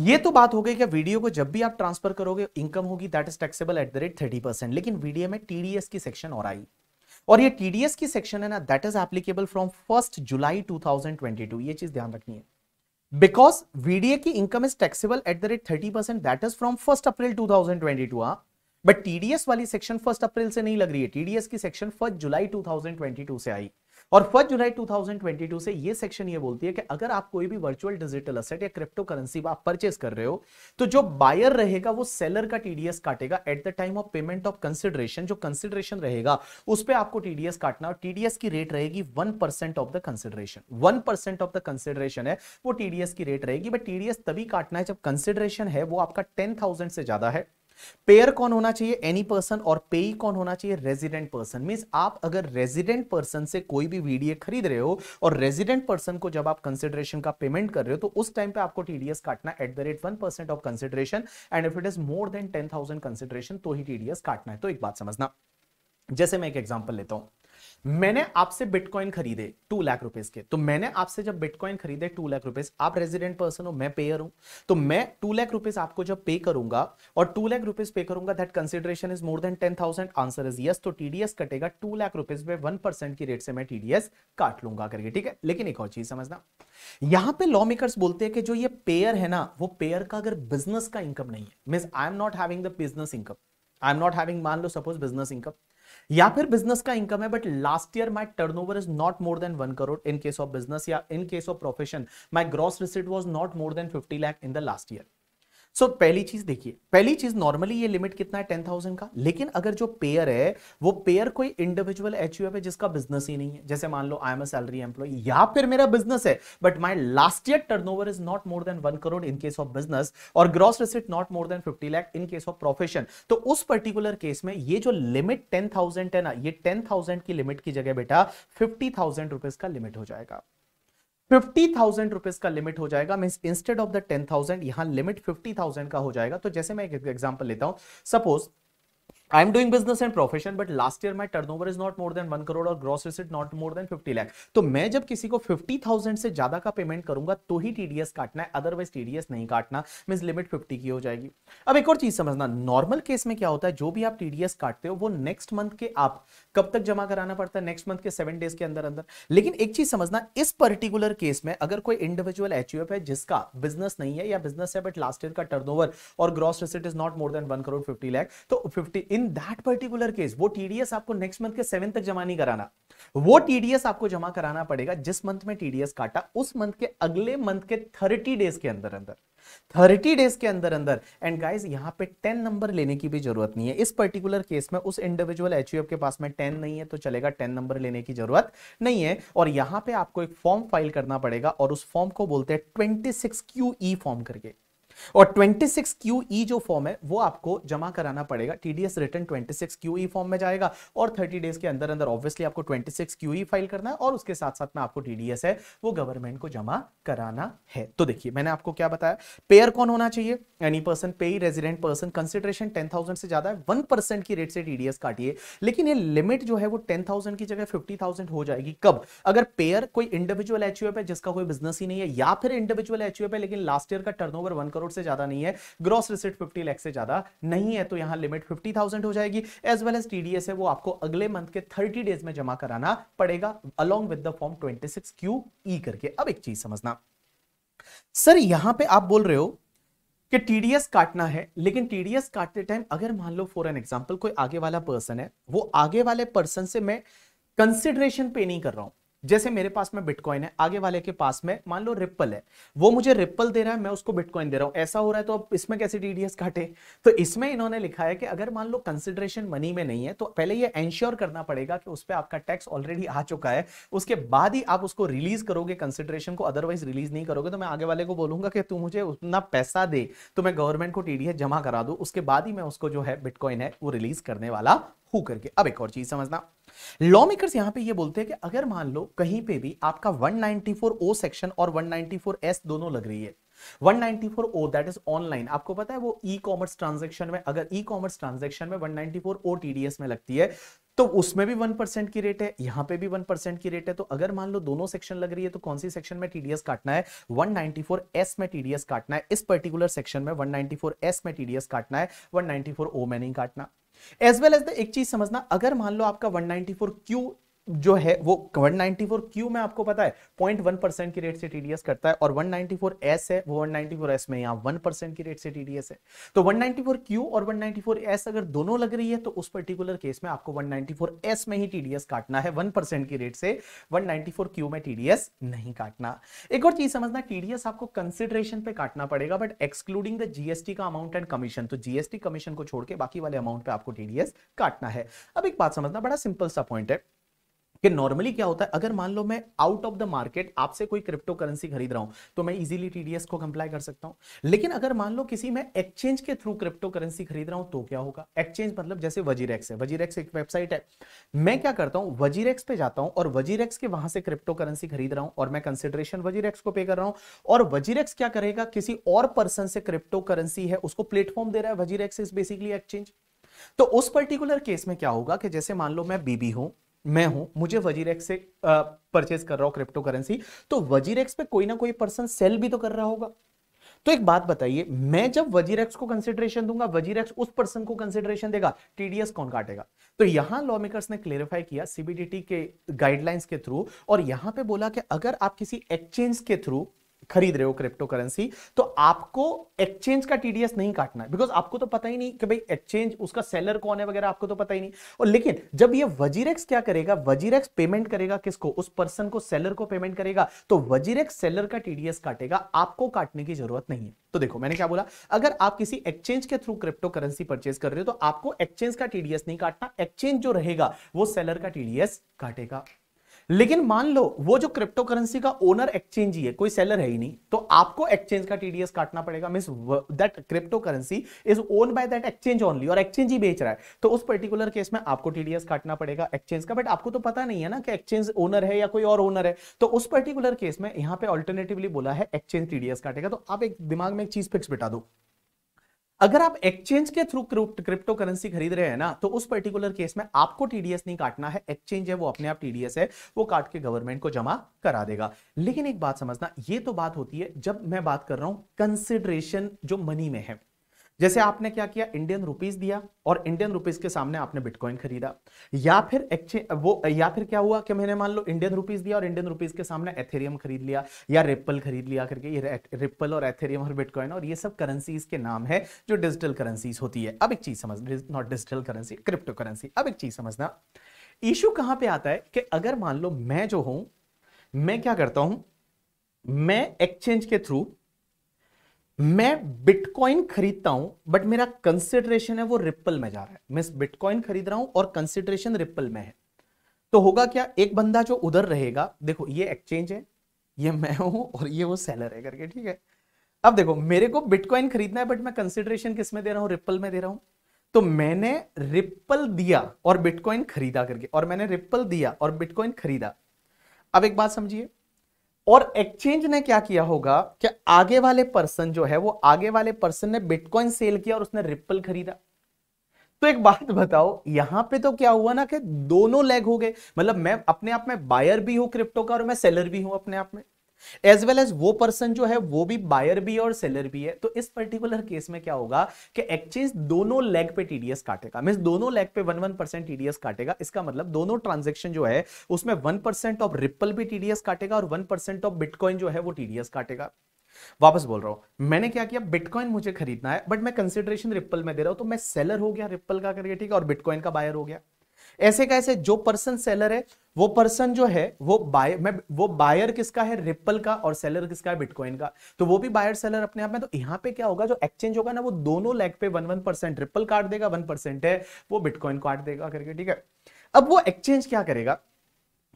ये तो बात हो गई कि वीडियो को जब भी आप ट्रांसफर करोगे इनकम होगी that is taxable at the rate thirty percent लेकिन वीडियो में टीडीएस की सेक्शन और आई और ये टीडीएस की सेक्शन है ना that is applicable from first July 2022 ये चीज ध्यान रखनी है बिकॉज वीडीए की income is taxable at the rate thirty percent that is from first April two thousand 2022 हाँ बट टीडीएस वाली सेक्शन फर्स्ट अप्रैल से नहीं लग रही है टीडीएस की सेक्शन फर्स्ट जुलाई टू से आई और फर्स्ट जुलाई 2022 से ये सेक्शन ये बोलती है कि अगर आप कोई भी वर्चुअल डिजिटल असेट या क्रिप्टो करेंसी आप परचेस कर रहे हो तो जो बायर रहेगा वो सेलर का टीडीएस काटेगा at the time of payment of consideration जो कंसिडरेशन रहेगा उस पर आपको टीडीएस काटना और टीडीएस की रेट रहेगी one percent of the consideration one percent of the consideration है वो टीडीएस की रेट रहेगी बट टीडीएस तभी काटना है जब कंसिडरेशन है वो आपका टेन थाउजेंड से ज्यादा है पेयर कौन होना चाहिए एनी पर्सन और पेई कौन होना चाहिए रेजिडेंट पर्सन मीन्स आप अगर रेजिडेंट पर्सन से कोई भी वीडीए खरीद रहे हो और रेजिडेंट पर्सन को जब आप कंसिडरेशन का पेमेंट कर रहे हो तो उस टाइम पे आपको टीडीएस काटना at the rate one percent of consideration and if it is more than ten thousand consideration तो ही टीडीएस काटना है तो एक बात समझना जैसे मैं एक एग्जाम्पल लेता हूं मैंने आपसे बिटकॉइन खरीदे टू लाख रुपीज के तो मैंने आपसे जब बिटकॉइन खरीदे टू लाख रुपीज आप रेजिडेंट पर्सन हो मैं पेयर हूं तो मैं टू लाख रुपीज आपको जब पे करूंगा और टू लाख रुपीज पे करूंगा that consideration is more than ten thousand answer is yes तो टीडीएस कटेगा टू लाख रुपीज में वन परसेंट की रेट से मैं टीडीएस काट लूंगा करके ठीक है लेकिन एक और चीज समझना यहां पे लॉ मेकर्स बोलते हैं कि जो ये पेयर है ना वो पेयर का अगर बिजनेस का इनकम नहीं है mean I am not having the business income I am not having मान लो सपोज बिजनेस इनकम या फिर बिजनेस का इनकम है but last year my turnover is not more than one crore in case of business या in case of profession my gross receipt was not more than fifty lakh in the last year so so, पहली चीज देखिए पहली चीज normally ये limit कितना है ten thousand का लेकिन अगर जो पेयर है वो पेयर कोई इंडिविजुअल एच है जिसका बिजनेस ही नहीं है जैसे मान लो I am a salary employee या फिर मेरा बिजनेस है but my last year turn is not more than one crore in case of business और gross receipt not more than fifty lakh in case of profession तो उस पर्टिकुलर केस में ये जो लिमिट टेन थाउजेंड है ना ये टेन थाउजेंड की लिमिट की जगह बेटा फिफ्टी थाउजेंड रुपीज का लिमिट हो जाएगा फिफ्टी थाउजेंड रुपीज का लिमिट हो जाएगा mean instead of the ten thousand यहां लिमिट फिफ्टी थाउजेंड का हो जाएगा तो जैसे मैं एक एग्जाम्पल लेता हूं suppose I am doing business and profession but last year my turnover is not more than one crore और gross receipt not more than fifty lakh तो मैं जब किसी को फिफ्टी थाउजेंड से ज्यादा का पेमेंट करूंगा तो ही टीडीएस काटना है अदरवाइज टीडीएस नहीं काटना मीन लिमिट फिफ्टी की हो जाएगी अब एक और चीज समझना नॉर्मल केस में क्या होता है जो भी आप टीडीएस काटते हो वो नेक्स्ट मंथ के आप कब तक जमा कराना पड़ता है नेक्स्ट मंथ के सेवन डेज के अंदर अंदर लेकिन एक चीज समझना इस पर्टिकुलर केस में अगर कोई इंडिविजुअल एच है जिसका बिजनेस नहीं है या बिजनेस है बट लास्ट ईयर का टर्न और gross receipt is not more than one crore fifty lakh तो fifty in in that particular case वो टीडीएस आपको नेक्स्ट मंथ के सेवन तक जमा नहीं कराना वो टीडीएस आपको जमा कराना पड़ेगा जिस मंथ में टीडीएस काटा उस मंथ के अगले मंथ के थर्टी डेज के अंदर अंदर थर्टी डेज के अंदर अंदर एंड गाइस यहां पे टेन नंबर लेने की भी जरूरत नहीं है इस पर्टिकुलर केस में उस इंडिविजुअल एच के पास में टेन नहीं है तो चलेगा टेन नंबर लेने की जरूरत नहीं है और यहां पे आपको एक फॉर्म फाइल करना पड़ेगा और उस फॉर्म को बोलते हैं twenty six Q E form करके और 26 QE जो फॉर्म है वो आपको जमा कराना पड़ेगा टीडीएस रिटर्न 26 QE फॉर्म में जाएगा और 30 डेज के अंदर अंदर ऑब्वियसली आपको 26 QE फाइल करना है और उसके साथ साथ में आपको टीडीएस है वो गवर्नमेंट को जमा कराना है तो देखिए मैंने आपको क्या बताया पेयर कौन होना चाहिए any person pay resident person consideration ten से ज्यादा है वन की रेट से टी काटिए लेकिन ये लिमिट जो है वो टेन की जगह फिफ्टी हो जाएगी कब अगर पेयर कोई इंडिविजुअल एच है जिसका कोई बिजनेस ही नहीं है या फिर इंडिविजुअल एच है लेकिन लास्ट ईयर का टर्न ओवर करोड़ से ज्यादा नहीं है ग्रॉस रिसिट फिफ्टी लैख से ज्यादा नहीं है तो यहां लिमिट फिफ्टी थाउजेंड हो जाएगी एज वेल एज टीडीएस है वो आपको अगले मंथ के थर्टी डेज में जमा कराना पड़ेगा along with the form twenty six Q E करके अब एक चीज समझना सर यहां पर आप बोल रहे हो कि टीडीएस काटना है लेकिन टीडीएस काटते टाइम अगर मान लो फॉर एन एग्जाम्पल कोई आगे वाला पर्सन है वो आगे वाले पर्सन से मैं कंसिडरेशन पे नहीं कर रहा हूं जैसे मेरे पास में बिटकॉइन है आगे वाले के पास में मान लो रिप्पल है वो मुझे रिप्पल दे रहा है मैं उसको बिटकॉइन दे रहा हूं ऐसा हो रहा है तो अब इसमें कैसे टीडीएस काटे तो इसमें इन्होंने लिखा है कि अगर मान लो कंसिडरेशन मनी में नहीं है तो पहले ये एंश्योर करना पड़ेगा कि उस पर आपका टैक्स ऑलरेडी आ चुका है उसके बाद ही आप उसको रिलीज करोगे कंसिडरेशन को अदरवाइज रिलीज नहीं करोगे तो मैं आगे वाले को बोलूंगा कि तू मुझे उतना पैसा दे तो मैं गवर्नमेंट को टीडीएस जमा करा दू उसके बाद ही मैं उसको जो है बिटकॉइन है वो रिलीज करने वाला हु करके अब एक और चीज समझना लॉ मेकर्स यहां पे ये बोलते हैं कि अगर मान लो कहीं पे भी आपका 194 ओ सेक्शन और 194 एस दोनों लग रही है 194 ओ दैट इज ऑनलाइन आपको पता है वो ई कॉमर्स ट्रांजैक्शन में अगर ई कॉमर्स ट्रांजैक्शन में 194 ओ टीडीएस में लगती है तो उसमें भी 1% की रेट है यहां पे भी 1% की रेट है तो अगर मान लो दोनों सेक्शन लग रही है तो कौन सी सेक्शन में टीडीएस काटना है 194 एस में टीडीएस काटना है इस पर्टिकुलर सेक्शन में 194 एस में टीडीएस काटना है 194 ओ में नहीं काटना एज वेल एज द एक चीज समझना अगर मान लो आपका 194 क्यू जो है वो 194 क्यू में आपको पता है 0.1 परसेंट की रेट से टीडीएस करता है और 194 एस है वो 194 एस में यहाँ 1 परसेंट की रेट से टीडीएस है तो 194 क्यू और 194 एस अगर दोनों लग रही है तो उस पर्टिकुलर केस में आपको 194 एस में ही टीडीएस काटना है 1 परसेंट की रेट से 194 क्यू में टीडीएस नहीं काटना एक और चीज समझना टीडीएस आपको कंसिडरेशन पे काटना पड़ेगा बट एक्सक्लूडिंग द जीएसटी का अमाउंट एंड कमीशन तो जीएसटी कमीशन को छोड़ के बाकी वाले अमाउंट पे आपको टीडीएस काटना है अब एक बात समझना बड़ा सिंपल सा पॉइंट है कि नॉर्मली क्या होता है अगर मान लो मैं आउट ऑफ द मार्केट आपसे कोई क्रिप्टो करेंसी खरीद रहा हूं तो मैं इजीली टीडीएस को कंप्लाई कर सकता हूं लेकिन अगर मान लो किसी मैं एक्सचेंज के थ्रू क्रिप्टो करेंसी खरीद रहा हूं तो क्या होगा एक्सचेंज मतलब जैसे वजीरेक्स है वजीरेक्स एक वेबसाइट है मैं क्या करता हूं वजीरेक्स पे जाता हूं और वजीरेक्स के वहां से क्रिप्टो करेंसी खरीद रहा हूं और मैं कंसिडरेशन वजीरेक्स को पे कर रहा हूं और वजीरेक्स क्या करेगा किसी और पर्सन से क्रिप्टो करेंसी है उसको प्लेटफॉर्म दे रहा है वजीरेक्स इज बेसिकली एक्सचेंज तो उस पर्टिकुलर केस में क्या होगा कि जैसे मान लो मैं बीबी हूं मैं हूं मुझे वजीरेक्स से परचेज कर रहा हूं क्रिप्टो करेंसी तो वजीरेक्स पे कोई ना कोई पर्सन सेल भी तो कर रहा होगा तो एक बात बताइए मैं जब वजीरेक्स को कंसिडरेशन दूंगा वजीरेक्स उस पर्सन को कंसिडरेशन देगा टीडीएस कौन काटेगा तो यहां लॉ मेकर्स ने क्लेरिफाई किया सीबीडीटी के गाइडलाइंस के थ्रू और यहां पे बोला कि अगर आप किसी एक्सचेंज के थ्रू खरीद रहे हो क्रिप्टो करेंसी तो आपको एक्सचेंज का टीडीएस नहीं काटना है बिकॉज आपको तो पता ही नहीं कि भाई एक्सचेंज उसका सेलर कौन है वगैरह आपको तो पता ही नहीं और लेकिन जब ये वजीरेक्स क्या करेगा वजीरेक्स पेमेंट करेगा किसको उस पर्सन को सेलर को पेमेंट करेगा तो वजीरेक्स सेलर का टीडीएस काटेगा आपको काटने की जरूरत नहीं है तो देखो मैंने क्या बोला अगर आप किसी एक्सचेंज के थ्रू क्रिप्टो करेंसी परचेज कर रहे हो तो आपको एक्सचेंज का टीडीएस नहीं काटना एक्सचेंज जो रहेगा वो सेलर का टीडीएस काटेगा लेकिन मान लो वो जो क्रिप्टो करेंसी का ओनर एक्सचेंज ही है कोई सेलर है ही नहीं तो आपको एक्सचेंज का टीडीएस काटना पड़ेगा mean that crypto currency is own by that exchange only और एक्सचेंज ही बेच रहा है तो उस पर्टिकुलर केस में आपको टीडीएस काटना पड़ेगा एक्सचेंज का बट आपको तो पता नहीं है ना कि एक्सचेंज ओनर है या कोई और ओनर है तो उस पर्टिकुलर केस में यहां पर ऑल्टरनेटिवली बोला है एक्सचेंज टीडीएस काटेगा तो आप एक दिमाग में एक चीज फिक्स बिटा दो अगर आप एक्सचेंज के थ्रू क्रिप्टो करेंसी खरीद रहे हैं ना तो उस पर्टिकुलर केस में आपको टीडीएस नहीं काटना है एक्सचेंज है वो अपने आप टीडीएस है वो काट के गवर्नमेंट को जमा करा देगा लेकिन एक बात समझना ये तो बात होती है जब मैं बात कर रहा हूं कंसिडरेशन जो मनी में है जैसे आपने क्या किया इंडियन रुपीस दिया और इंडियन रुपीस के सामने आपने बिटकॉइन खरीदा या फिर वो या फिर क्या हुआ कि मैंने मान लो इंडियन रुपीस दिया और इंडियन रुपीस के सामने एथेरियम खरीद लिया या रिप्पल खरीद लिया करके ये रिप्पल और एथेरियम और बिटकॉइन और ये सब करेंसीज के नाम है जो डिजिटल करेंसीज होती है अब एक चीज समझ not digital currency crypto currency अब एक चीज समझना इशू कहां पर आता है कि अगर मान लो मैं जो हूं मैं क्या करता हूं मैं एक्सचेंज के थ्रू मैं बिटकॉइन खरीदता हूं बट मेरा कंसिडरेशन है वो रिपल में जा रहा है मैं बिटकॉइन खरीद रहा हूं और कंसिडरेशन रिपल में है तो होगा क्या एक बंदा जो उधर रहेगा देखो ये एक्सचेंज है ये मैं हूं और ये वो सेलर है करके ठीक है अब देखो मेरे को बिटकॉइन खरीदना है बट मैं कंसिडरेशन किस में दे रहा हूं रिपल में दे रहा हूं तो मैंने रिपल दिया और बिटकॉइन खरीदा करके और मैंने रिपल दिया और बिटकॉइन खरीदा अब एक बात समझिए और एक्सचेंज ने क्या किया होगा कि आगे वाले पर्सन जो है वो आगे वाले पर्सन ने बिटकॉइन सेल किया और उसने रिप्पल खरीदा तो एक बात बताओ यहां पे तो क्या हुआ ना कि दोनों लेग हो गए मतलब मैं अपने आप में बायर भी हूं क्रिप्टो का और मैं सेलर भी हूं अपने आप में एज वेल एज वो पर्सन जो है वो भी बायर भी है और सेलर भी है तो इस पर्टिकुलर केस में क्या होगा कि एक्सचेंज दोनों लेग पे टीडीएस काटेगा मीन दोनों लेग पे वन वन परसेंट टीडीएस काटेगा इसका मतलब दोनों ट्रांजेक्शन जो है उसमें वन परसेंट ऑफ रिपल भी टीडीएस काटेगा और वन परसेंट ऑफ बिटकॉइन जो है वो टीडीएस काटेगा वापस बोल रहा हूं मैंने क्या किया बिटकॉइन मुझे खरीदना है बट मैं कंसिडरेशन रिपल में दे रहा हूं तो मैं सेलर हो गया रिपल का करके ठीक है और बिटकॉइन का बायर हो गया ऐसे कैसे जो पर्सन सेलर है वो पर्सन जो है वो बाय मैं वो बायर किसका है रिपल का और सेलर किसका है बिटकॉइन का तो वो भी बायर सेलर अपने आप में तो यहाँ पे क्या होगा जो एक्सचेंज होगा ना वो दोनों लेग पे वन वन परसेंट रिपल काट देगा वन परसेंट है वो बिटकॉइन काट देगा करके ठीक है अब वो एक्सचेंज क्या करेगा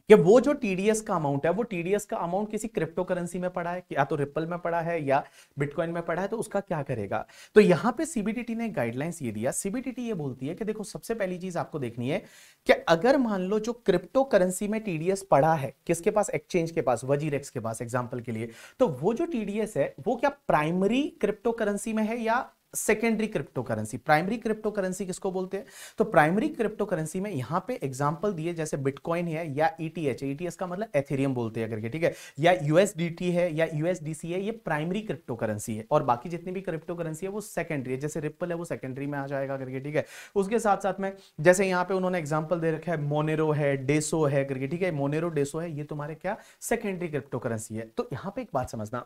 कि वो जो टीडीएस का अमाउंट है वो टीडीएस का अमाउंट किसी क्रिप्टो करेंसी में पड़ा है या तो रिपल में पड़ा है या बिटकॉइन में पड़ा है तो उसका क्या करेगा तो यहां पे सीबीडीटी ने गाइडलाइंस ये दिया सीबीडीटी ये बोलती है कि देखो सबसे पहली चीज आपको देखनी है कि अगर मान लो जो क्रिप्टो करेंसी में टीडीएस पड़ा है किसके पास एक्सचेंज के पास वजीरेक्स के पास एग्जाम्पल के लिए तो वो जो टीडीएस है वो क्या प्राइमरी क्रिप्टो करेंसी में है या secondary crypto currency primary crypto currency किसको बोलते हैं तो प्राइमरी क्रिप्टो करेंसी में यहां पे एग्जांपल दिए जैसे बिटकॉइन है या ईटीएच e ईटीएस e का मतलब एथेरियम बोलते हैं के ठीक है या यूएसडीटी है या यूएसडीसी है ये प्राइमरी क्रिप्टो करेंसी है और बाकी जितनी भी क्रिप्टो करेंसी है वो सेकेंडरी है जैसे रिपल है वो सेकेंडरी में आ जाएगा करके ठीक है उसके साथ साथ में जैसे यहाँ पे उन्होंने एग्जाम्पल दे रखा है मोनेरो है डेसो है करके ठीक है मोनेरो डेसो है ये तुम्हारे क्या सेकेंडरी क्रिप्टो करेंसी है तो यहाँ पे एक बात समझना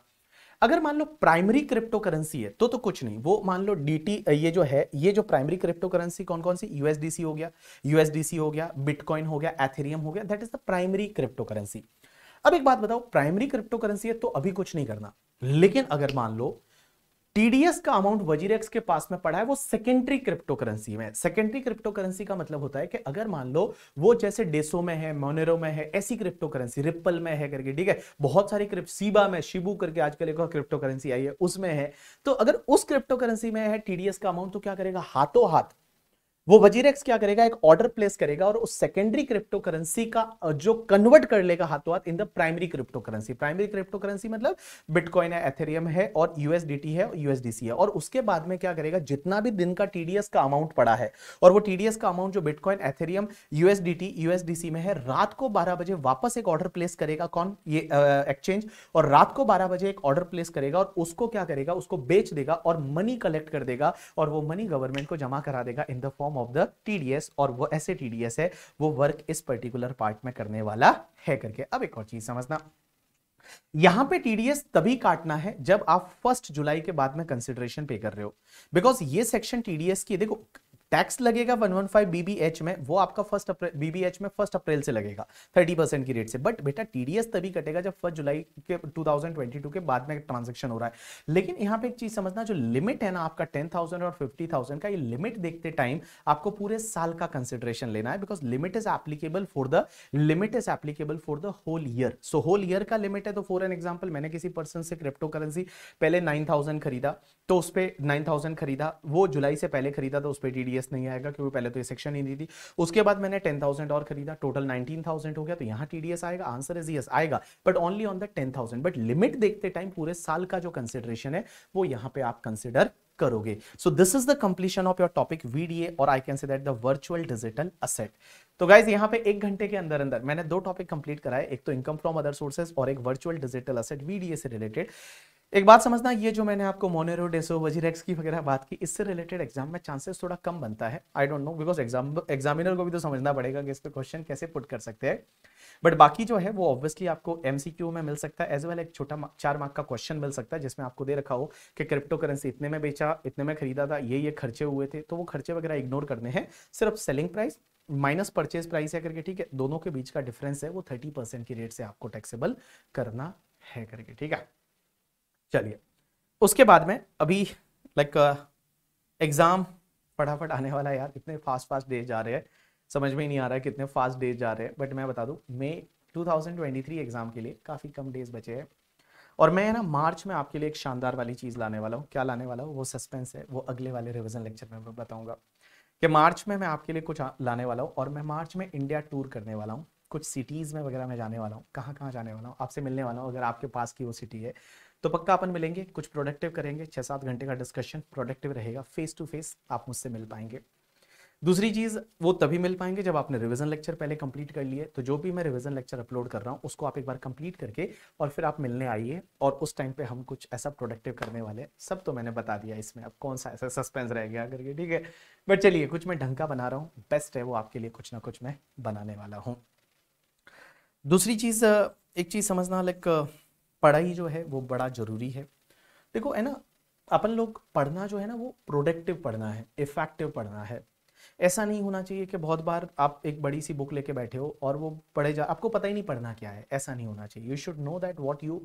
अगर मान लो प्राइमरी क्रिप्टो करेंसी है तो तो कुछ नहीं वो मान लो डीटी ये जो है ये जो प्राइमरी क्रिप्टो करेंसी कौन कौन सी यूएसडीसी हो गया यूएसडीसी हो गया बिटकॉइन हो गया एथेरियम हो गया that is the primary crypto currency अब एक बात बताओ प्राइमरी क्रिप्टो करेंसी है तो अभी कुछ नहीं करना लेकिन अगर मान लो टीडीएस का अमाउंट वजीरेक्स के पास में पड़ा है वो सेकेंडरी क्रिप्टो करेंसी में सेकेंडरी क्रिप्टो करेंसी का मतलब होता है कि अगर मान लो वो जैसे डेसो में है मोनेरो में है ऐसी क्रिप्टो करेंसी रिप्पल में है करके ठीक है बहुत सारी क्रिप्ट सीबा में शिबू करके आजकल एक क्रिप्टो करेंसी आई है उसमें है तो अगर उस क्रिप्टो करेंसी में है टीडीएस का अमाउंट तो क्या करेगा हाथों हाथ वो एक्स क्या करेगा एक ऑर्डर प्लेस करेगा और उस सेकेंडरी क्रिप्टो करेंसी का जो कन्वर्ट कर लेगा हाथों हाथ in the primary crypto currency primary crypto currency मतलब बिटकॉइन है एथेरियम है और यूएसडीटी है यूएसडीसी है और उसके बाद में क्या करेगा जितना भी दिन का टीडीएस का अमाउंट पड़ा है और वो टीडीएस का अमाउंट जो बिटकॉइन एथेरियम यूएसडीटी यूएसडीसी में है रात को बारह बजे वापस एक ऑर्डर प्लेस करेगा कौन ये एक्सचेंज और रात को बारह बजे एक ऑर्डर प्लेस करेगा और उसको क्या करेगा उसको बेच देगा और मनी कलेक्ट कर देगा और वो मनी गवर्नमेंट को जमा करा देगा in the form form of the TDS और वो ऐसे टीडीएस है वो वर्क इस पर्टिकुलर पार्ट में करने वाला है करके अब एक और चीज समझना यहां पे टीडीएस तभी काटना है जब आप फर्स्ट जुलाई के बाद में कंसिडरेशन पे कर रहे हो बिकॉज ये सेक्शन टीडीएस की देखो टैक्स लगेगा 115 बीबीएच में वो आपका फर्स्ट अप्रैल बीबीएच में फर्स्ट अप्रैल से लगेगा 30 परसेंट की रेट से बट बेटा टीडीएस तभी कटेगा जब फर्स्ट जुलाई के 2022 के बाद में ट्रांजेक्शन हो रहा है लेकिन यहाँ पे एक चीज समझना जो लिमिट है ना आपका टेन थाउजेंड और फिफ्टी थाउजेंड का ये लिमिट देखते टाइम आपको पूरे साल का कंसिडरेशन लेना है because limit is applicable for the limit is applicable for the whole year so whole year का लिमिट है तो फॉर एन एग्जाम्पल मैंने किसी पर्सन से क्रिप्टो करेंसी पहले नाइन खरीदा तो उस पर नाइन थाउजेंड खरीदा वो जुलाई से पहले खरीदा तो उस पर टी नहीं आएगा क्योंकि पहले तो ये सेक्शन ही नहीं थी उसके बाद मैंने टेन थाउजेंड और खरीदा टोटल नाइनटीन थाउजेंड हो गया तो यहाँ टी आएगा आंसर इज यस आएगा but only on the ten thousand but limit देखते टाइम पूरे साल का जो कंसिडरेशन है वो यहाँ पे आप कंसिडर करोगे so this is the completion of your topic VDA और I can say that the virtual digital asset तो गाइज यहाँ पे एक घंटे के अंदर अंदर मैंने दो टॉपिक कंप्लीट कराए एक तो इनकम फ्रॉम अदर सोर्सेज और एक वर्चुअल डिजिटल असेट वीडीए से रिलेटेड एक बात समझना ये जो मैंने आपको मोनेरो डेसो वजीरेक्स की वगैरह बात की इससे रिलेटेड एग्जाम में चांसेस थोड़ा कम बनता है I don't know because exam examiner को भी तो समझना पड़ेगा कि इस पर क्वेश्चन कैसे पुट कर सकते हैं बट बाकी जो है वो ऑब्वियसली आपको एमसीक्यू में मिल सकता है एज वेल एक छोटा चार मार्क का क्वेश्चन मिल सकता है जिसमें आपको दे रखा हो कि क्रिप्टो करेंसी इतने में बेचा इतने में खरीदा था ये ये खर्चे हुए थे तो वो खर्चे वगैरह इग्नोर करने हैं सिर्फ selling price minus purchase price है करके ठीक है दोनों के बीच का डिफरेंस है वो थर्टी परसेंट की रेट से आपको टैक्सेबल करना है करके ठीक है चलिए उसके बाद में अभी लाइक एग्जाम uh, फटाफट आने वाला है यार इतने फास्ट फास्ट डे जा रहे हैं समझ में ही नहीं आ रहा है कितने फास्ट डेज जा रहे हैं बट मैं बता दूँ मे 2023 एग्ज़ाम के लिए काफ़ी कम डेज बचे हैं और मैं ना मार्च में आपके लिए एक शानदार वाली चीज़ लाने वाला हूँ क्या लाने वाला हूँ वो सस्पेंस है वो अगले वाले रिविजन लेक्चर में मैं बताऊँगा कि मार्च में मैं आपके लिए कुछ लाने वाला हूँ और मैं मार्च में इंडिया टूर करने वाला हूँ कुछ सिटीज़ में वगैरह मैं जाने वाला हूँ कहाँ कहाँ जाने वाला हूँ आपसे मिलने वाला हूँ अगर आपके पास की वो सिटी है तो पक्का अपन मिलेंगे कुछ प्रोडक्टिव करेंगे छः सात घंटे का डिस्कशन प्रोडक्टिव रहेगा फेस टू फेस आप मुझसे मिल पाएंगे दूसरी चीज़ वो तभी मिल पाएंगे जब आपने रिवीजन लेक्चर पहले कंप्लीट कर लिए तो जो भी मैं रिवीजन लेक्चर अपलोड कर रहा हूँ उसको आप एक बार कंप्लीट करके और फिर आप मिलने आइए और उस टाइम पे हम कुछ ऐसा प्रोडक्टिव करने वाले सब तो मैंने बता दिया इसमें अब कौन सा ऐसा सस्पेंस रह गया करके ठीक है बट चलिए कुछ मैं ढंग का बना रहा हूँ बेस्ट है वो आपके लिए कुछ ना कुछ मैं बनाने वाला हूँ दूसरी चीज़ एक चीज़ समझना लाइक पढ़ाई जो है वो बड़ा ज़रूरी है देखो है ना अपन लोग पढ़ना जो है ना वो प्रोडक्टिव पढ़ना है इफेक्टिव पढ़ना है ऐसा नहीं होना चाहिए कि बहुत बार आप एक बड़ी सी बुक लेके बैठे हो और वो पढ़े जा आपको पता ही नहीं पढ़ना क्या है ऐसा नहीं होना चाहिए you should know that what you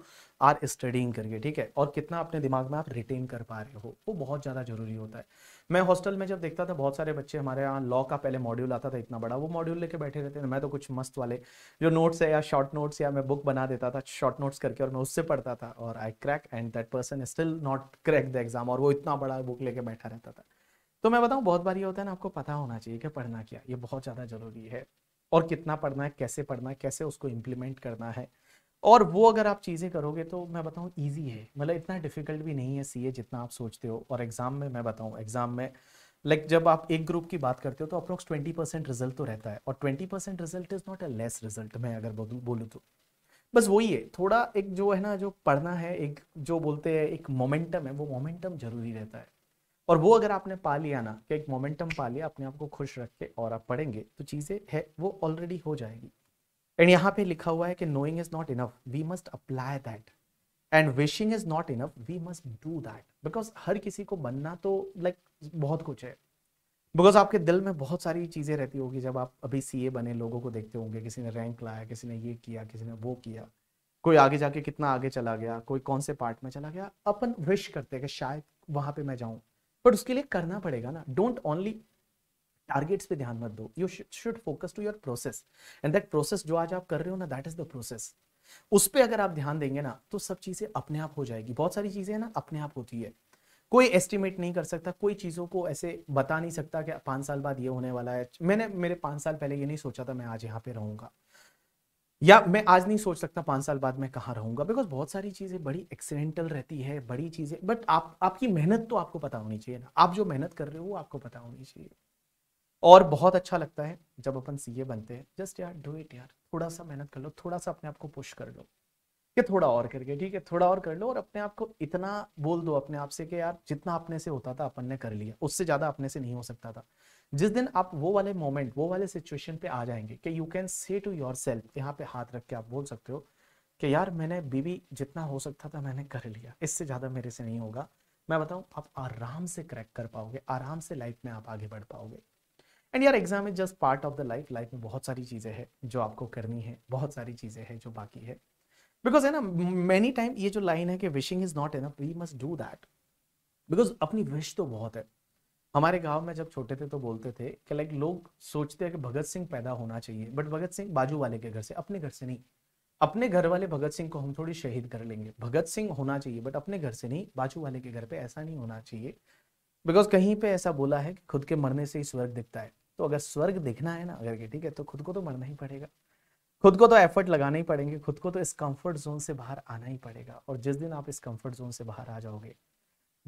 are studying करके ठीक है और कितना अपने दिमाग में आप रिटेन कर पा रहे हो वो बहुत ज़्यादा जरूरी होता है मैं हॉस्टल में जब देखता था बहुत सारे बच्चे हमारे यहाँ लॉ का पहले मॉड्यूल आता था इतना बड़ा वो मॉड्यूल लेके बैठे रहते थे मैं तो कुछ मस्त वाले जो नोट्स है या शॉर्ट नोट्स या मैं बुक बना देता था शॉर्ट नोट्स करके और मैं उससे पढ़ता था और I crack and that person still not crack the exam और वो इतना बड़ा बुक लेके बैठा रहता था तो मैं बताऊं बहुत बार ये होता है ना आपको पता होना चाहिए कि पढ़ना क्या ये बहुत ज़्यादा ज़रूरी है और कितना पढ़ना है कैसे पढ़ना है कैसे उसको इम्प्लीमेंट करना है और वो अगर आप चीज़ें करोगे तो मैं बताऊँ ईजी है मतलब इतना डिफिकल्ट भी नहीं है सी जितना आप सोचते हो और एग्ज़ाम में मैं बताऊँ एग्ज़ाम में लाइक like, जब आप एक ग्रुप की बात करते हो तो अप्रोक्स ट्वेंटी परसेंट रिजल्ट तो रहता है और twenty percent result is not a less result मैं अगर बोलूँ तो बस वही है थोड़ा एक जो है ना जो पढ़ना है एक जो बोलते हैं एक मोमेंटम है वो मोमेंटम जरूरी रहता है और वो अगर आपने पा लिया ना कि एक मोमेंटम पा लिया अपने आप को खुश रख के और आप पढ़ेंगे तो चीज़ें है वो ऑलरेडी हो जाएगी एंड यहाँ पे लिखा हुआ है कि knowing is not enough we must apply that and wishing is not enough we must do that because हर किसी को बनना तो लाइक like, बहुत कुछ है बिकॉज आपके दिल में बहुत सारी चीज़ें रहती होगी जब आप अभी सी बने लोगों को देखते होंगे किसी ने रैंक लाया किसी ने ये किया किसी ने वो किया कोई आगे जाके कितना आगे चला गया कोई कौन से पार्ट में चला गया अपन विश करते हैं कि शायद वहां पे मैं जाऊँ बट उसके लिए करना पड़ेगा ना डोंट ओनली टारगेट्स पे ध्यान मत दो you should focus to your process and that process जो आज आप कर रहे हो ना दैट इज द प्रोसेस उस पर अगर आप ध्यान देंगे ना तो सब चीजें अपने आप हो जाएगी बहुत सारी चीजें ना अपने आप होती है कोई एस्टिमेट नहीं कर सकता कोई चीज़ों को ऐसे बता नहीं सकता कि पांच साल बाद ये होने वाला है मैंने मेरे पांच साल पहले ये नहीं सोचा था मैं आज यहाँ पे रहूंगा या मैं आज नहीं सोच सकता पांच साल बाद मैं कहाँ रहूंगा बिकॉज बहुत सारी चीज़ें बड़ी एक्सीडेंटल रहती है बड़ी चीज़ें बट आप आपकी मेहनत तो आपको पता होनी चाहिए ना आप जो मेहनत कर रहे हो वो आपको पता होनी चाहिए और बहुत अच्छा लगता है जब अपन सीए बनते हैं जस्ट यार डू इट यार थोड़ा सा मेहनत कर लो थोड़ा सा अपने आप को पुश कर लो कि थोड़ा और करके ठीक है थोड़ा और कर लो और अपने आप को इतना बोल दो अपने आप से कि यार जितना अपने से होता था अपन ने कर लिया उससे ज़्यादा अपने से नहीं हो सकता था जिस दिन आप वो वाले मोमेंट वो वाले सिचुएशन पे आ जाएंगे कि you can say to yourself यहाँ पे हाथ रख के आप बोल सकते हो कि यार मैंने बीवी जितना हो सकता था मैंने कर लिया इससे ज़्यादा मेरे से नहीं होगा मैं बताऊँ आप आराम से क्रैक कर पाओगे आराम से लाइफ में आप आगे बढ़ पाओगे एंड यार exam is just part of the life life में बहुत सारी चीज़ें हैं जो आपको करनी है बहुत सारी चीज़ें हैं जो बाकी है बिकॉज है ना मैनी टाइम ये जो लाइन है कि wishing is not enough we must do that because अपनी विश तो बहुत है हमारे गांव में जब छोटे थे तो बोलते थे कि लाइक लोग सोचते हैं कि भगत सिंह पैदा होना चाहिए बट भगत सिंह बाजू वाले के घर से अपने घर से नहीं अपने घर वाले भगत सिंह को हम थोड़ी शहीद कर लेंगे भगत सिंह होना चाहिए बट अपने घर से नहीं बाजू वाले के घर पे ऐसा नहीं होना चाहिए बिकॉज कहीं पे ऐसा बोला है कि खुद के मरने से ही स्वर्ग दिखता है तो अगर स्वर्ग दिखना है ना अगर के ठीक है तो खुद को तो मरना ही पड़ेगा खुद को तो एफर्ट लगाना ही पड़ेंगे खुद को तो इस कंफर्ट जोन से बाहर आना ही पड़ेगा और जिस दिन आप इस कंफर्ट जोन से बाहर आ जाओगे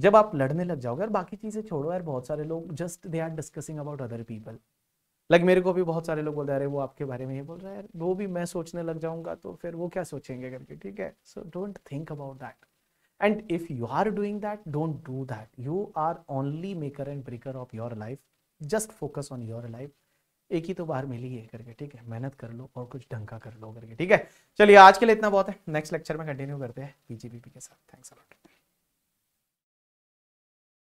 जब आप लड़ने लग जाओगे और बाकी चीज़ें छोड़ो यार बहुत सारे लोग just they are discussing about other people like मेरे को भी बहुत सारे लोग बोल रहे वो आपके बारे में ये बोल रहा है यार वो भी मैं सोचने लग जाऊंगा तो फिर वो क्या सोचेंगे करके ठीक है so don't think about that and if you are doing that don't do that you are only maker and breaker of your life just focus on your life एक ही तो बार मिली है करके ठीक है मेहनत कर लो और कुछ ढंग का कर लो करके ठीक है चलिए आज के लिए इतना बहुत है नेक्स्ट लेक्चर में कंटिन्यू करते हैं पीजीपीपी के साथ थैंक्स अलॉट